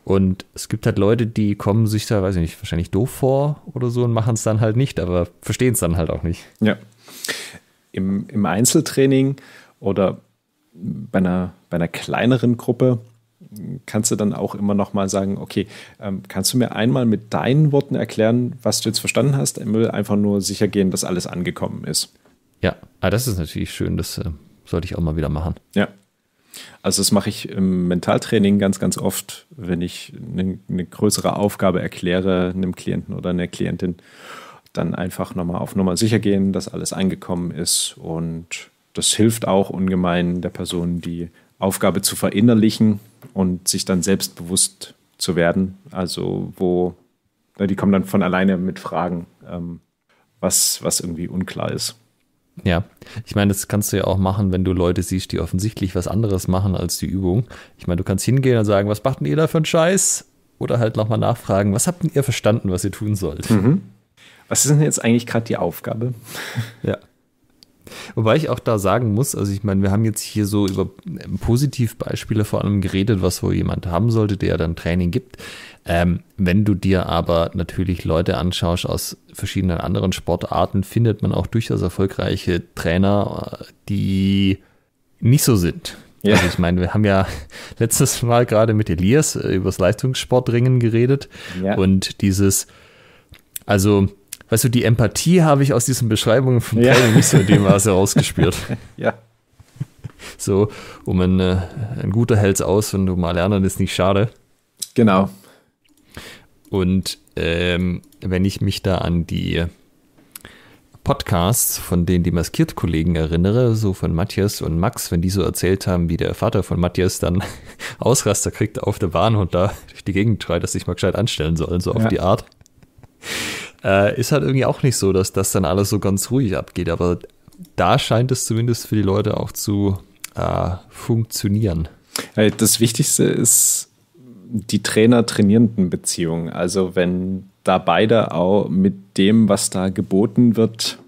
Und es gibt halt Leute, die kommen sich da, weiß ich nicht, wahrscheinlich doof vor oder so und machen es dann halt nicht, aber verstehen es dann halt auch nicht. Ja. Im, im Einzeltraining oder bei einer, bei einer kleineren Gruppe kannst du dann auch immer nochmal sagen, okay, ähm, kannst du mir einmal mit deinen Worten erklären, was du jetzt verstanden hast? Ich will einfach nur sicher gehen, dass alles angekommen ist. Ja, ah, das ist natürlich schön, das äh, sollte ich auch mal wieder machen. Ja, also das mache ich im Mentaltraining ganz, ganz oft, wenn ich eine, eine größere Aufgabe erkläre einem Klienten oder einer Klientin, dann einfach nochmal auf Nummer sicher gehen, dass alles angekommen ist. Und das hilft auch ungemein der Person, die Aufgabe zu verinnerlichen und sich dann selbstbewusst zu werden. Also wo, die kommen dann von alleine mit Fragen, ähm, was, was irgendwie unklar ist. Ja, ich meine, das kannst du ja auch machen, wenn du Leute siehst, die offensichtlich was anderes machen als die Übung. Ich meine, du kannst hingehen und sagen, was macht denn ihr da für einen Scheiß? Oder halt nochmal nachfragen, was habt ihr verstanden, was ihr tun sollt? Mhm. Was ist denn jetzt eigentlich gerade die Aufgabe? Ja. Wobei ich auch da sagen muss, also ich meine, wir haben jetzt hier so über Positivbeispiele vor allem geredet, was wohl jemand haben sollte, der dann Training gibt. Ähm, wenn du dir aber natürlich Leute anschaust aus verschiedenen anderen Sportarten, findet man auch durchaus erfolgreiche Trainer, äh, die nicht so sind. Ja. Also ich meine, wir haben ja letztes Mal gerade mit Elias äh, über das Leistungssportringen geredet ja. und dieses, also weißt du, die Empathie habe ich aus diesen Beschreibungen von ja. Training nicht so in dem Maße rausgespürt. ja. So, um ein, äh, ein guter hält's aus, wenn du mal lernen, ist nicht schade. Genau. Und ähm, wenn ich mich da an die Podcasts von den demaskiert Kollegen erinnere, so von Matthias und Max, wenn die so erzählt haben, wie der Vater von Matthias dann Ausraster kriegt auf der Bahn und da durch die Gegend schreit, dass sich mal gescheit anstellen sollen, so ja. auf die Art. Äh, ist halt irgendwie auch nicht so, dass das dann alles so ganz ruhig abgeht, aber da scheint es zumindest für die Leute auch zu äh, funktionieren. Das Wichtigste ist, die Trainer-trainierenden Beziehung. Also wenn da beide auch mit dem, was da geboten wird,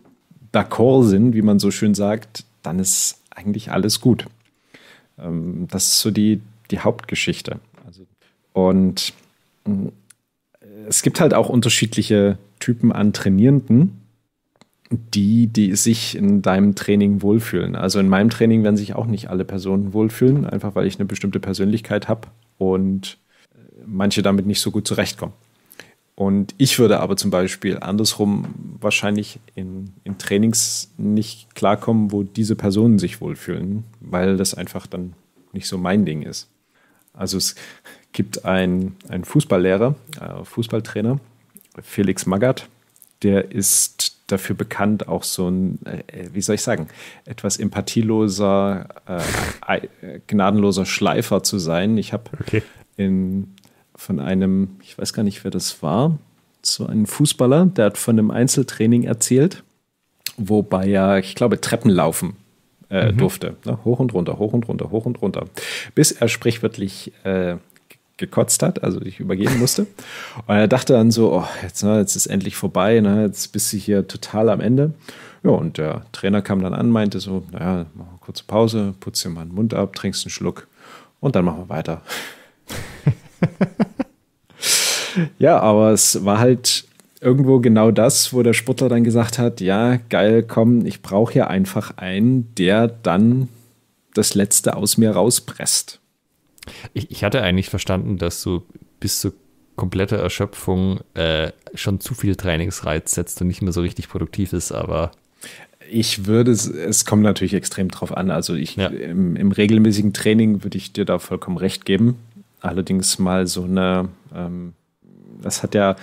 d'accord sind, wie man so schön sagt, dann ist eigentlich alles gut. Ähm, das ist so die, die Hauptgeschichte. Also, und äh, es gibt halt auch unterschiedliche Typen an Trainierenden, die, die sich in deinem Training wohlfühlen. Also in meinem Training werden sich auch nicht alle Personen wohlfühlen, einfach weil ich eine bestimmte Persönlichkeit habe und manche damit nicht so gut zurechtkommen. Und ich würde aber zum Beispiel andersrum wahrscheinlich in, in Trainings nicht klarkommen, wo diese Personen sich wohlfühlen, weil das einfach dann nicht so mein Ding ist. Also es gibt einen, einen Fußballlehrer, äh, Fußballtrainer, Felix Magath, der ist dafür bekannt, auch so ein, äh, äh wie soll ich sagen, etwas empathieloser, äh, äh, gnadenloser Schleifer zu sein. Ich habe okay. in von einem, ich weiß gar nicht, wer das war, so einem Fußballer, der hat von einem Einzeltraining erzählt, wobei er, ich glaube, Treppen laufen äh, mhm. durfte. Ne? Hoch und runter, hoch und runter, hoch und runter. Bis er sprichwörtlich äh, gekotzt hat, also ich übergeben musste. Und er dachte dann so, oh, jetzt, na, ne, jetzt ist endlich vorbei, na, ne, jetzt bist du hier total am Ende. Ja, und der Trainer kam dann an, meinte so, naja, mach mal kurze Pause, putz dir mal den Mund ab, trinkst einen Schluck und dann machen wir weiter. ja, aber es war halt irgendwo genau das, wo der Sportler dann gesagt hat, ja, geil, komm, ich brauche hier einfach einen, der dann das Letzte aus mir rauspresst. Ich, ich hatte eigentlich verstanden, dass du bis zu kompletter Erschöpfung äh, schon zu viel Trainingsreiz setzt und nicht mehr so richtig produktiv ist, aber. Ich würde, es kommt natürlich extrem drauf an. Also ich ja. im, im regelmäßigen Training würde ich dir da vollkommen recht geben allerdings mal so eine, ähm, das hat ja,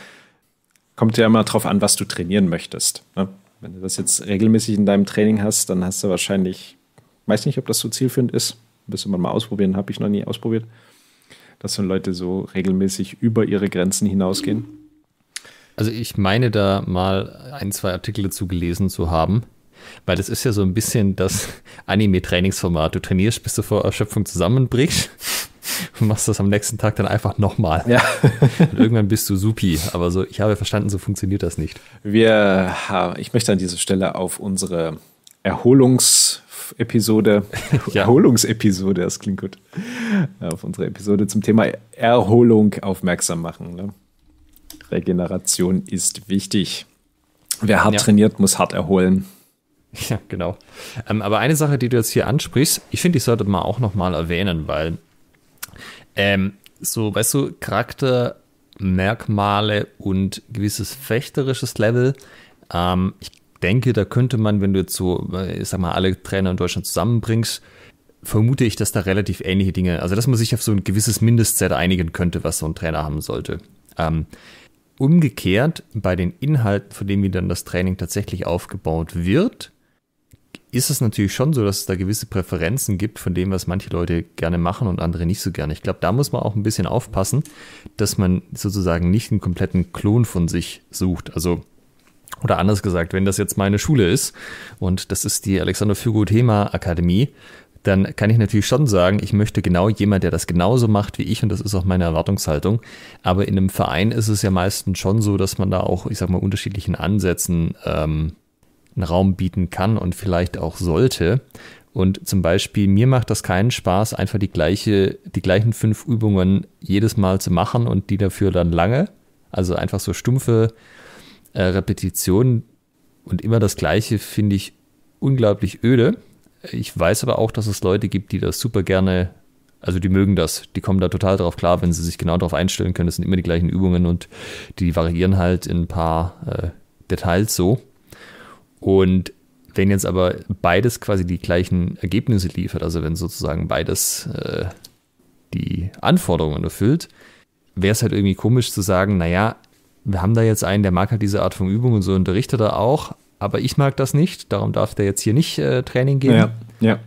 kommt ja immer drauf an, was du trainieren möchtest. Ne? Wenn du das jetzt regelmäßig in deinem Training hast, dann hast du wahrscheinlich, weiß nicht, ob das so zielführend ist. Müsste man mal ausprobieren, habe ich noch nie ausprobiert, dass so Leute so regelmäßig über ihre Grenzen hinausgehen. Also ich meine da mal ein, zwei Artikel dazu gelesen zu haben. Weil das ist ja so ein bisschen das Anime-Trainingsformat. Du trainierst, bis du vor Erschöpfung zusammenbrichst und machst das am nächsten Tag dann einfach nochmal. Ja. und irgendwann bist du supi. Aber so, ich habe verstanden, so funktioniert das nicht. Wir, ich möchte an dieser Stelle auf unsere Erholungsepisode, ja. Erholungsepisode, das klingt gut, auf unsere Episode zum Thema Erholung aufmerksam machen. Ne? Regeneration ist wichtig. Wer hart ja. trainiert, muss hart erholen. Ja, genau. Ähm, aber eine Sache, die du jetzt hier ansprichst, ich finde, ich sollte mal auch nochmal erwähnen, weil ähm, so, weißt du, Charaktermerkmale und gewisses fechterisches Level. Ähm, ich denke, da könnte man, wenn du jetzt so, äh, ich sag mal, alle Trainer in Deutschland zusammenbringst, vermute ich, dass da relativ ähnliche Dinge, also dass man sich auf so ein gewisses Mindestset einigen könnte, was so ein Trainer haben sollte. Ähm, umgekehrt, bei den Inhalten, von denen wie dann das Training tatsächlich aufgebaut wird, ist es natürlich schon so, dass es da gewisse Präferenzen gibt von dem, was manche Leute gerne machen und andere nicht so gerne. Ich glaube, da muss man auch ein bisschen aufpassen, dass man sozusagen nicht einen kompletten Klon von sich sucht. Also oder anders gesagt, wenn das jetzt meine Schule ist und das ist die Alexander Fügo Thema Akademie, dann kann ich natürlich schon sagen, ich möchte genau jemand, der das genauso macht wie ich und das ist auch meine Erwartungshaltung. Aber in einem Verein ist es ja meistens schon so, dass man da auch, ich sag mal, unterschiedlichen Ansätzen ähm, einen Raum bieten kann und vielleicht auch sollte. Und zum Beispiel, mir macht das keinen Spaß, einfach die, gleiche, die gleichen fünf Übungen jedes Mal zu machen und die dafür dann lange. Also einfach so stumpfe äh, Repetitionen und immer das Gleiche finde ich unglaublich öde. Ich weiß aber auch, dass es Leute gibt, die das super gerne, also die mögen das, die kommen da total drauf klar, wenn sie sich genau darauf einstellen können. Das sind immer die gleichen Übungen und die variieren halt in ein paar äh, Details so. Und wenn jetzt aber beides quasi die gleichen Ergebnisse liefert, also wenn sozusagen beides äh, die Anforderungen erfüllt, wäre es halt irgendwie komisch zu sagen, naja, wir haben da jetzt einen, der mag halt diese Art von Übung und so unterrichtet er auch, aber ich mag das nicht, darum darf der jetzt hier nicht äh, Training geben. Ja, ja.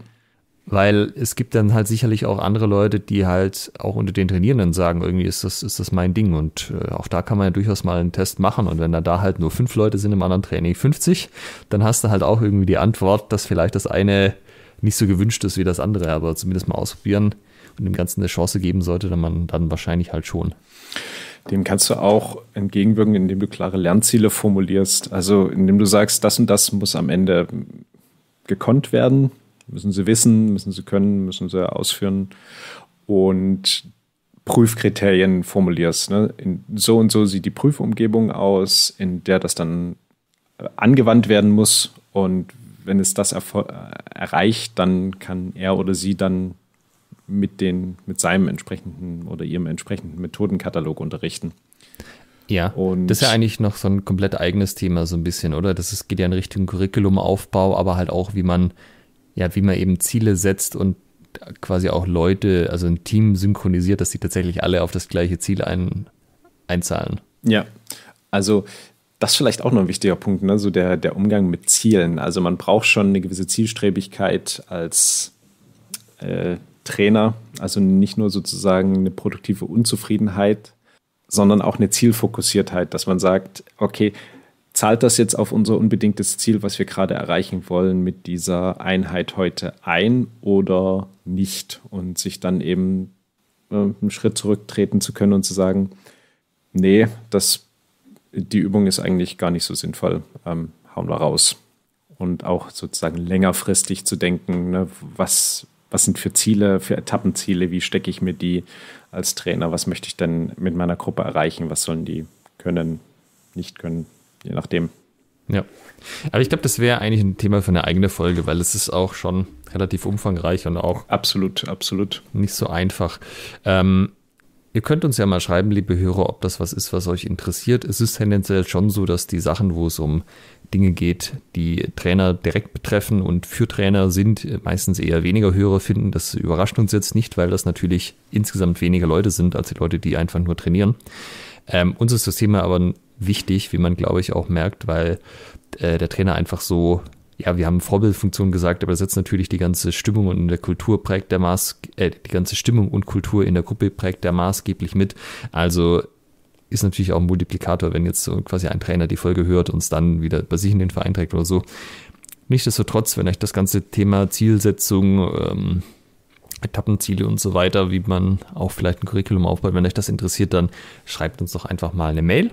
Weil es gibt dann halt sicherlich auch andere Leute, die halt auch unter den Trainierenden sagen, irgendwie ist das, ist das mein Ding. Und äh, auch da kann man ja durchaus mal einen Test machen. Und wenn dann da halt nur fünf Leute sind im anderen Training 50, dann hast du halt auch irgendwie die Antwort, dass vielleicht das eine nicht so gewünscht ist wie das andere, aber zumindest mal ausprobieren und dem Ganzen eine Chance geben sollte, dann man dann wahrscheinlich halt schon. Dem kannst du auch entgegenwirken, indem du klare Lernziele formulierst. Also indem du sagst, das und das muss am Ende gekonnt werden Müssen sie wissen, müssen sie können, müssen sie ausführen. Und Prüfkriterien formulierst. Ne? In so und so sieht die Prüfumgebung aus, in der das dann äh, angewandt werden muss. Und wenn es das äh, erreicht, dann kann er oder sie dann mit, den, mit seinem entsprechenden oder ihrem entsprechenden Methodenkatalog unterrichten. Ja, und das ist ja eigentlich noch so ein komplett eigenes Thema, so ein bisschen, oder? Das ist, geht ja in Richtung Curriculumaufbau, aber halt auch, wie man ja, wie man eben Ziele setzt und quasi auch Leute, also ein Team synchronisiert, dass sie tatsächlich alle auf das gleiche Ziel ein, einzahlen. Ja, also das ist vielleicht auch noch ein wichtiger Punkt, ne? so der, der Umgang mit Zielen. Also man braucht schon eine gewisse Zielstrebigkeit als äh, Trainer, also nicht nur sozusagen eine produktive Unzufriedenheit, sondern auch eine Zielfokussiertheit, dass man sagt, okay, zahlt das jetzt auf unser unbedingtes Ziel, was wir gerade erreichen wollen, mit dieser Einheit heute ein oder nicht? Und sich dann eben ähm, einen Schritt zurücktreten zu können und zu sagen, nee, das, die Übung ist eigentlich gar nicht so sinnvoll, ähm, hauen wir raus. Und auch sozusagen längerfristig zu denken, ne, was, was sind für Ziele, für Etappenziele, wie stecke ich mir die als Trainer, was möchte ich denn mit meiner Gruppe erreichen, was sollen die können, nicht können je nachdem. Ja. Aber ich glaube, das wäre eigentlich ein Thema für eine eigene Folge, weil es ist auch schon relativ umfangreich und auch. Absolut, absolut. Nicht so einfach. Ähm, ihr könnt uns ja mal schreiben, liebe Hörer, ob das was ist, was euch interessiert. Es ist tendenziell schon so, dass die Sachen, wo es um Dinge geht, die Trainer direkt betreffen und für Trainer sind, meistens eher weniger Hörer finden. Das überrascht uns jetzt nicht, weil das natürlich insgesamt weniger Leute sind als die Leute, die einfach nur trainieren. Ähm, uns ist das Thema aber wichtig, wie man, glaube ich, auch merkt, weil äh, der Trainer einfach so, ja, wir haben Vorbildfunktion gesagt, aber das setzt natürlich die ganze Stimmung und in der Kultur prägt der Maß, äh, die ganze Stimmung und Kultur in der Gruppe prägt der maßgeblich mit. Also ist natürlich auch ein Multiplikator, wenn jetzt so quasi ein Trainer die Folge hört und es dann wieder bei sich in den Verein trägt oder so. Nichtsdestotrotz, wenn euch das ganze Thema Zielsetzung, ähm, Etappenziele und so weiter, wie man auch vielleicht ein Curriculum aufbaut, wenn euch das interessiert, dann schreibt uns doch einfach mal eine Mail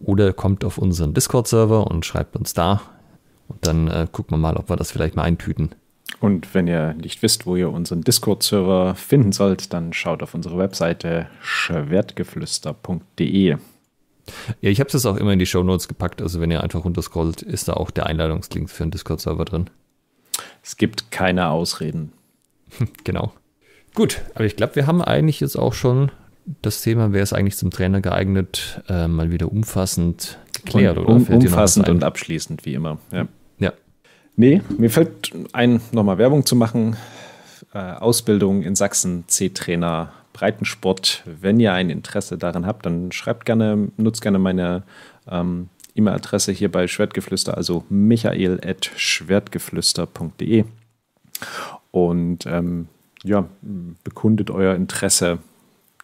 oder kommt auf unseren Discord-Server und schreibt uns da. Und dann äh, gucken wir mal, ob wir das vielleicht mal eintüten. Und wenn ihr nicht wisst, wo ihr unseren Discord-Server finden sollt, dann schaut auf unsere Webseite schwertgeflüster.de. Ja, ich habe es auch immer in die Show Notes gepackt. Also wenn ihr einfach runterscrollt, ist da auch der Einladungslink für den Discord-Server drin. Es gibt keine Ausreden. genau. Gut, aber ich glaube, wir haben eigentlich jetzt auch schon das Thema, wäre es eigentlich zum Trainer geeignet, äh, mal wieder umfassend geklärt, um, oder? Um, umfassend und abschließend, wie immer. Ja. ja. Nee, mir fällt ein, nochmal Werbung zu machen. Äh, Ausbildung in Sachsen, C-Trainer, Breitensport. Wenn ihr ein Interesse daran habt, dann schreibt gerne, nutzt gerne meine ähm, E-Mail-Adresse hier bei Schwertgeflüster, also michael.schwertgeflüster.de. Und ähm, ja, bekundet euer Interesse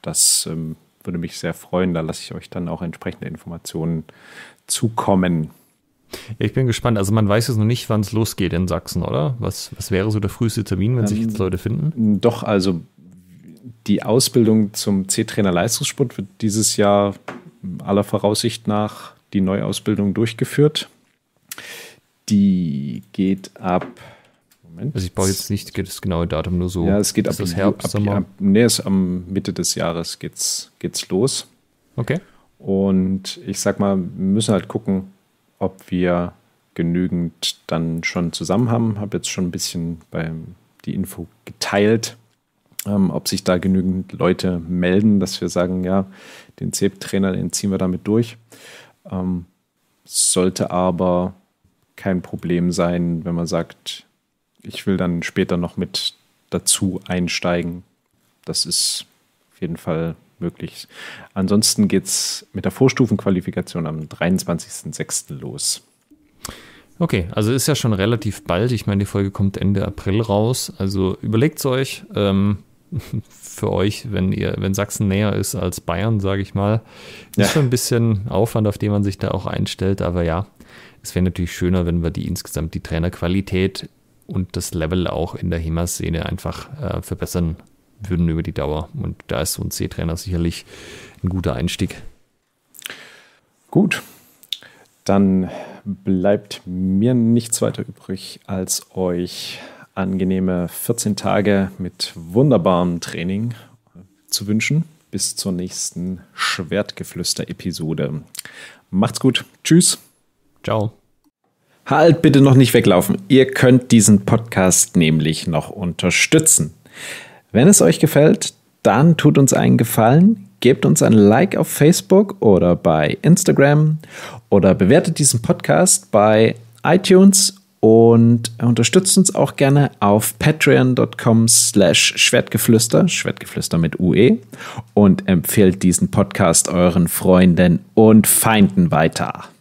das ähm, würde mich sehr freuen. Da lasse ich euch dann auch entsprechende Informationen zukommen. Ja, ich bin gespannt. Also man weiß jetzt noch nicht, wann es losgeht in Sachsen, oder? Was, was wäre so der früheste Termin, wenn ähm, sich jetzt Leute finden? Doch, also die Ausbildung zum C-Trainer Leistungssport wird dieses Jahr aller Voraussicht nach die Neuausbildung durchgeführt. Die geht ab Moment. Also ich baue jetzt nicht das genaue Datum, nur so. Ja, es geht ab, das Herbst, ab, Sommer. ab nee, es am Mitte des Jahres geht's, geht's los. Okay. Und ich sag mal, wir müssen halt gucken, ob wir genügend dann schon zusammen haben. Habe jetzt schon ein bisschen bei, die Info geteilt, ähm, ob sich da genügend Leute melden, dass wir sagen, ja, den CEP-Trainer, den ziehen wir damit durch. Ähm, sollte aber kein Problem sein, wenn man sagt, ich will dann später noch mit dazu einsteigen. Das ist auf jeden Fall möglich. Ansonsten geht es mit der Vorstufenqualifikation am 23.06. los. Okay, also ist ja schon relativ bald. Ich meine, die Folge kommt Ende April raus. Also überlegt es euch ähm, für euch, wenn ihr, wenn Sachsen näher ist als Bayern, sage ich mal. Ja. Ist schon ein bisschen Aufwand, auf den man sich da auch einstellt, aber ja, es wäre natürlich schöner, wenn wir die insgesamt die Trainerqualität und das Level auch in der HEMA-Szene einfach äh, verbessern würden über die Dauer. Und da ist so ein C-Trainer sicherlich ein guter Einstieg. Gut, dann bleibt mir nichts weiter übrig, als euch angenehme 14 Tage mit wunderbarem Training zu wünschen. Bis zur nächsten Schwertgeflüster-Episode. Macht's gut. Tschüss. Ciao. Halt bitte noch nicht weglaufen. Ihr könnt diesen Podcast nämlich noch unterstützen. Wenn es euch gefällt, dann tut uns einen Gefallen, gebt uns ein Like auf Facebook oder bei Instagram oder bewertet diesen Podcast bei iTunes und unterstützt uns auch gerne auf patreon.com slash schwertgeflüster, Schwertgeflüster mit UE und empfehlt diesen Podcast euren Freunden und Feinden weiter.